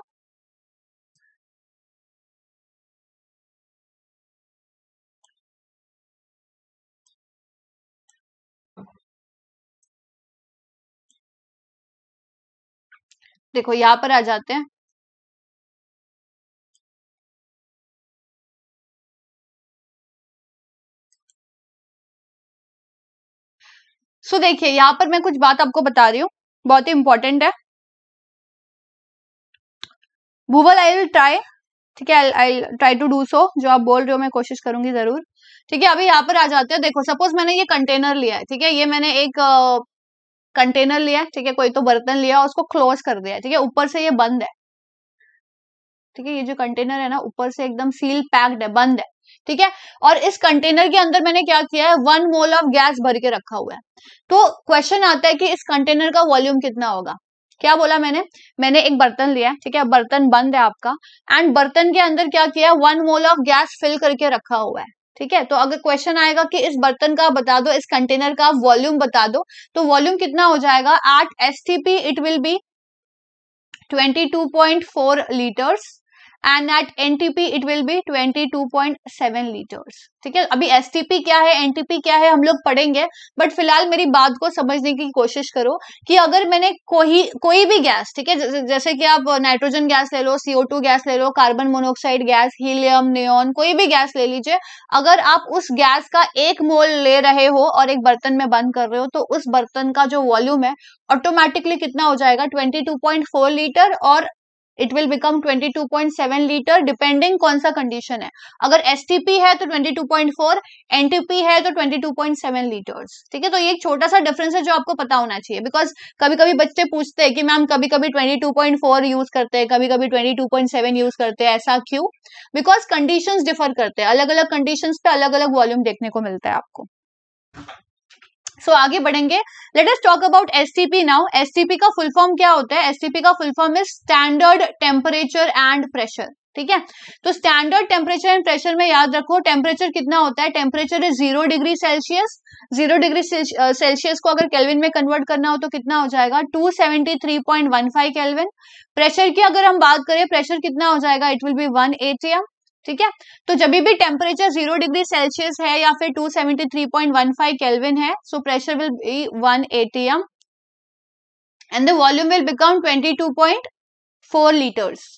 देखो यहाँ पर आ जाते हैं सो देखिए यहाँ पर मैं कुछ बात आपको बता रही हूँ बहुत ही इंपॉर्टेंट है गूगल आई विल ट्राई ठीक है I try to do so जो आप बोल रहे हो मैं कोशिश करूंगी जरूर ठीक है अभी यहाँ पर आ जाते हैं देखो सपोज मैंने ये कंटेनर लिया है ठीक है ये मैंने एक कंटेनर लिया ठीक है कोई तो बर्तन लिया उसको क्लोज कर दिया ठीक है ऊपर से ये बंद है ठीक है ये जो कंटेनर है ना ऊपर से एकदम सील पैक्ड है बंद है ठीक है और इस कंटेनर के अंदर मैंने क्या किया है वन मोल ऑफ गैस भर के रखा हुआ है तो क्वेश्चन आता है कि इस कंटेनर का वॉल्यूम कितना होगा क्या बोला मैंने मैंने एक बर्तन लिया है ठीक है बर्तन बंद है आपका एंड बर्तन के अंदर क्या किया है one mole of gas fill करके रखा हुआ है ठीक है तो अगर क्वेश्चन आएगा कि इस बर्तन का बता दो इस कंटेनर का वॉल्यूम बता दो तो वॉल्यूम कितना हो जाएगा at S T P it will be 22.4 litres and at NTP it will be 22.7 litres ठीक है अभी एसटीपी क्या है एनटीपी क्या है हम लोग पढ़ेंगे बट फिलहाल मेरी बात को समझने की कोशिश करो कि अगर मैंने कोई कोई भी गैस ठीक है जैसे कि आप नाइट्रोजन गैस ले लो सीओ टू गैस ले लो carbon monoxide gas helium neon कोई भी गैस ले लीजिए अगर आप उस गैस का एक मोल ले रहे हो और एक बर्तन में बंद कर रहे हो तो उस बर्तन का जो वॉल्यूम है ऑटोमेटिकली कितना हो जाएगा 22.4 लीटर और it will become 22.7 litre depending कौन सा कंडीशन है अगर एस है तो 22.4 एनटीपी है तो 22.7 लीटर्स ठीक है तो ये एक छोटा सा डिफरेंस है जो आपको पता होना चाहिए बिकॉज कभी कभी बच्चे पूछते हैं कि मैम कभी कभी 22.4 यूज करते हैं कभी कभी 22.7 यूज करते हैं ऐसा क्यों बिकॉज कंडीशन डिफर करते हैं अलग अलग कंडीशन पे अलग अलग वॉल्यूम देखने को मिलता है आपको सो so, आगे बढ़ेंगे let's talk about S now STP का फुल फॉर्म क्या होता है एसटीपी का full form is standard temperature and pressure ठीक है तो स्टैंडर्ड टेम्परेचर एंड प्रेशर में याद रखो टेम्परेचर कितना होता है temperature is zero degree Celsius zero degree Celsius को अगर केल्विन में कन्वर्ट करना हो तो कितना हो जाएगा 273.15 केल्विन प्रेशर की अगर हम बात करें प्रेशर कितना हो जाएगा इट विल बी 1 एटीएम ठीक है तो जब भी टेम्परेचर जीरो डिग्री सेल्सियस है या फिर 273.15 केल्विन है so pressure will be 1 ATM and the volume will become 22.4 litres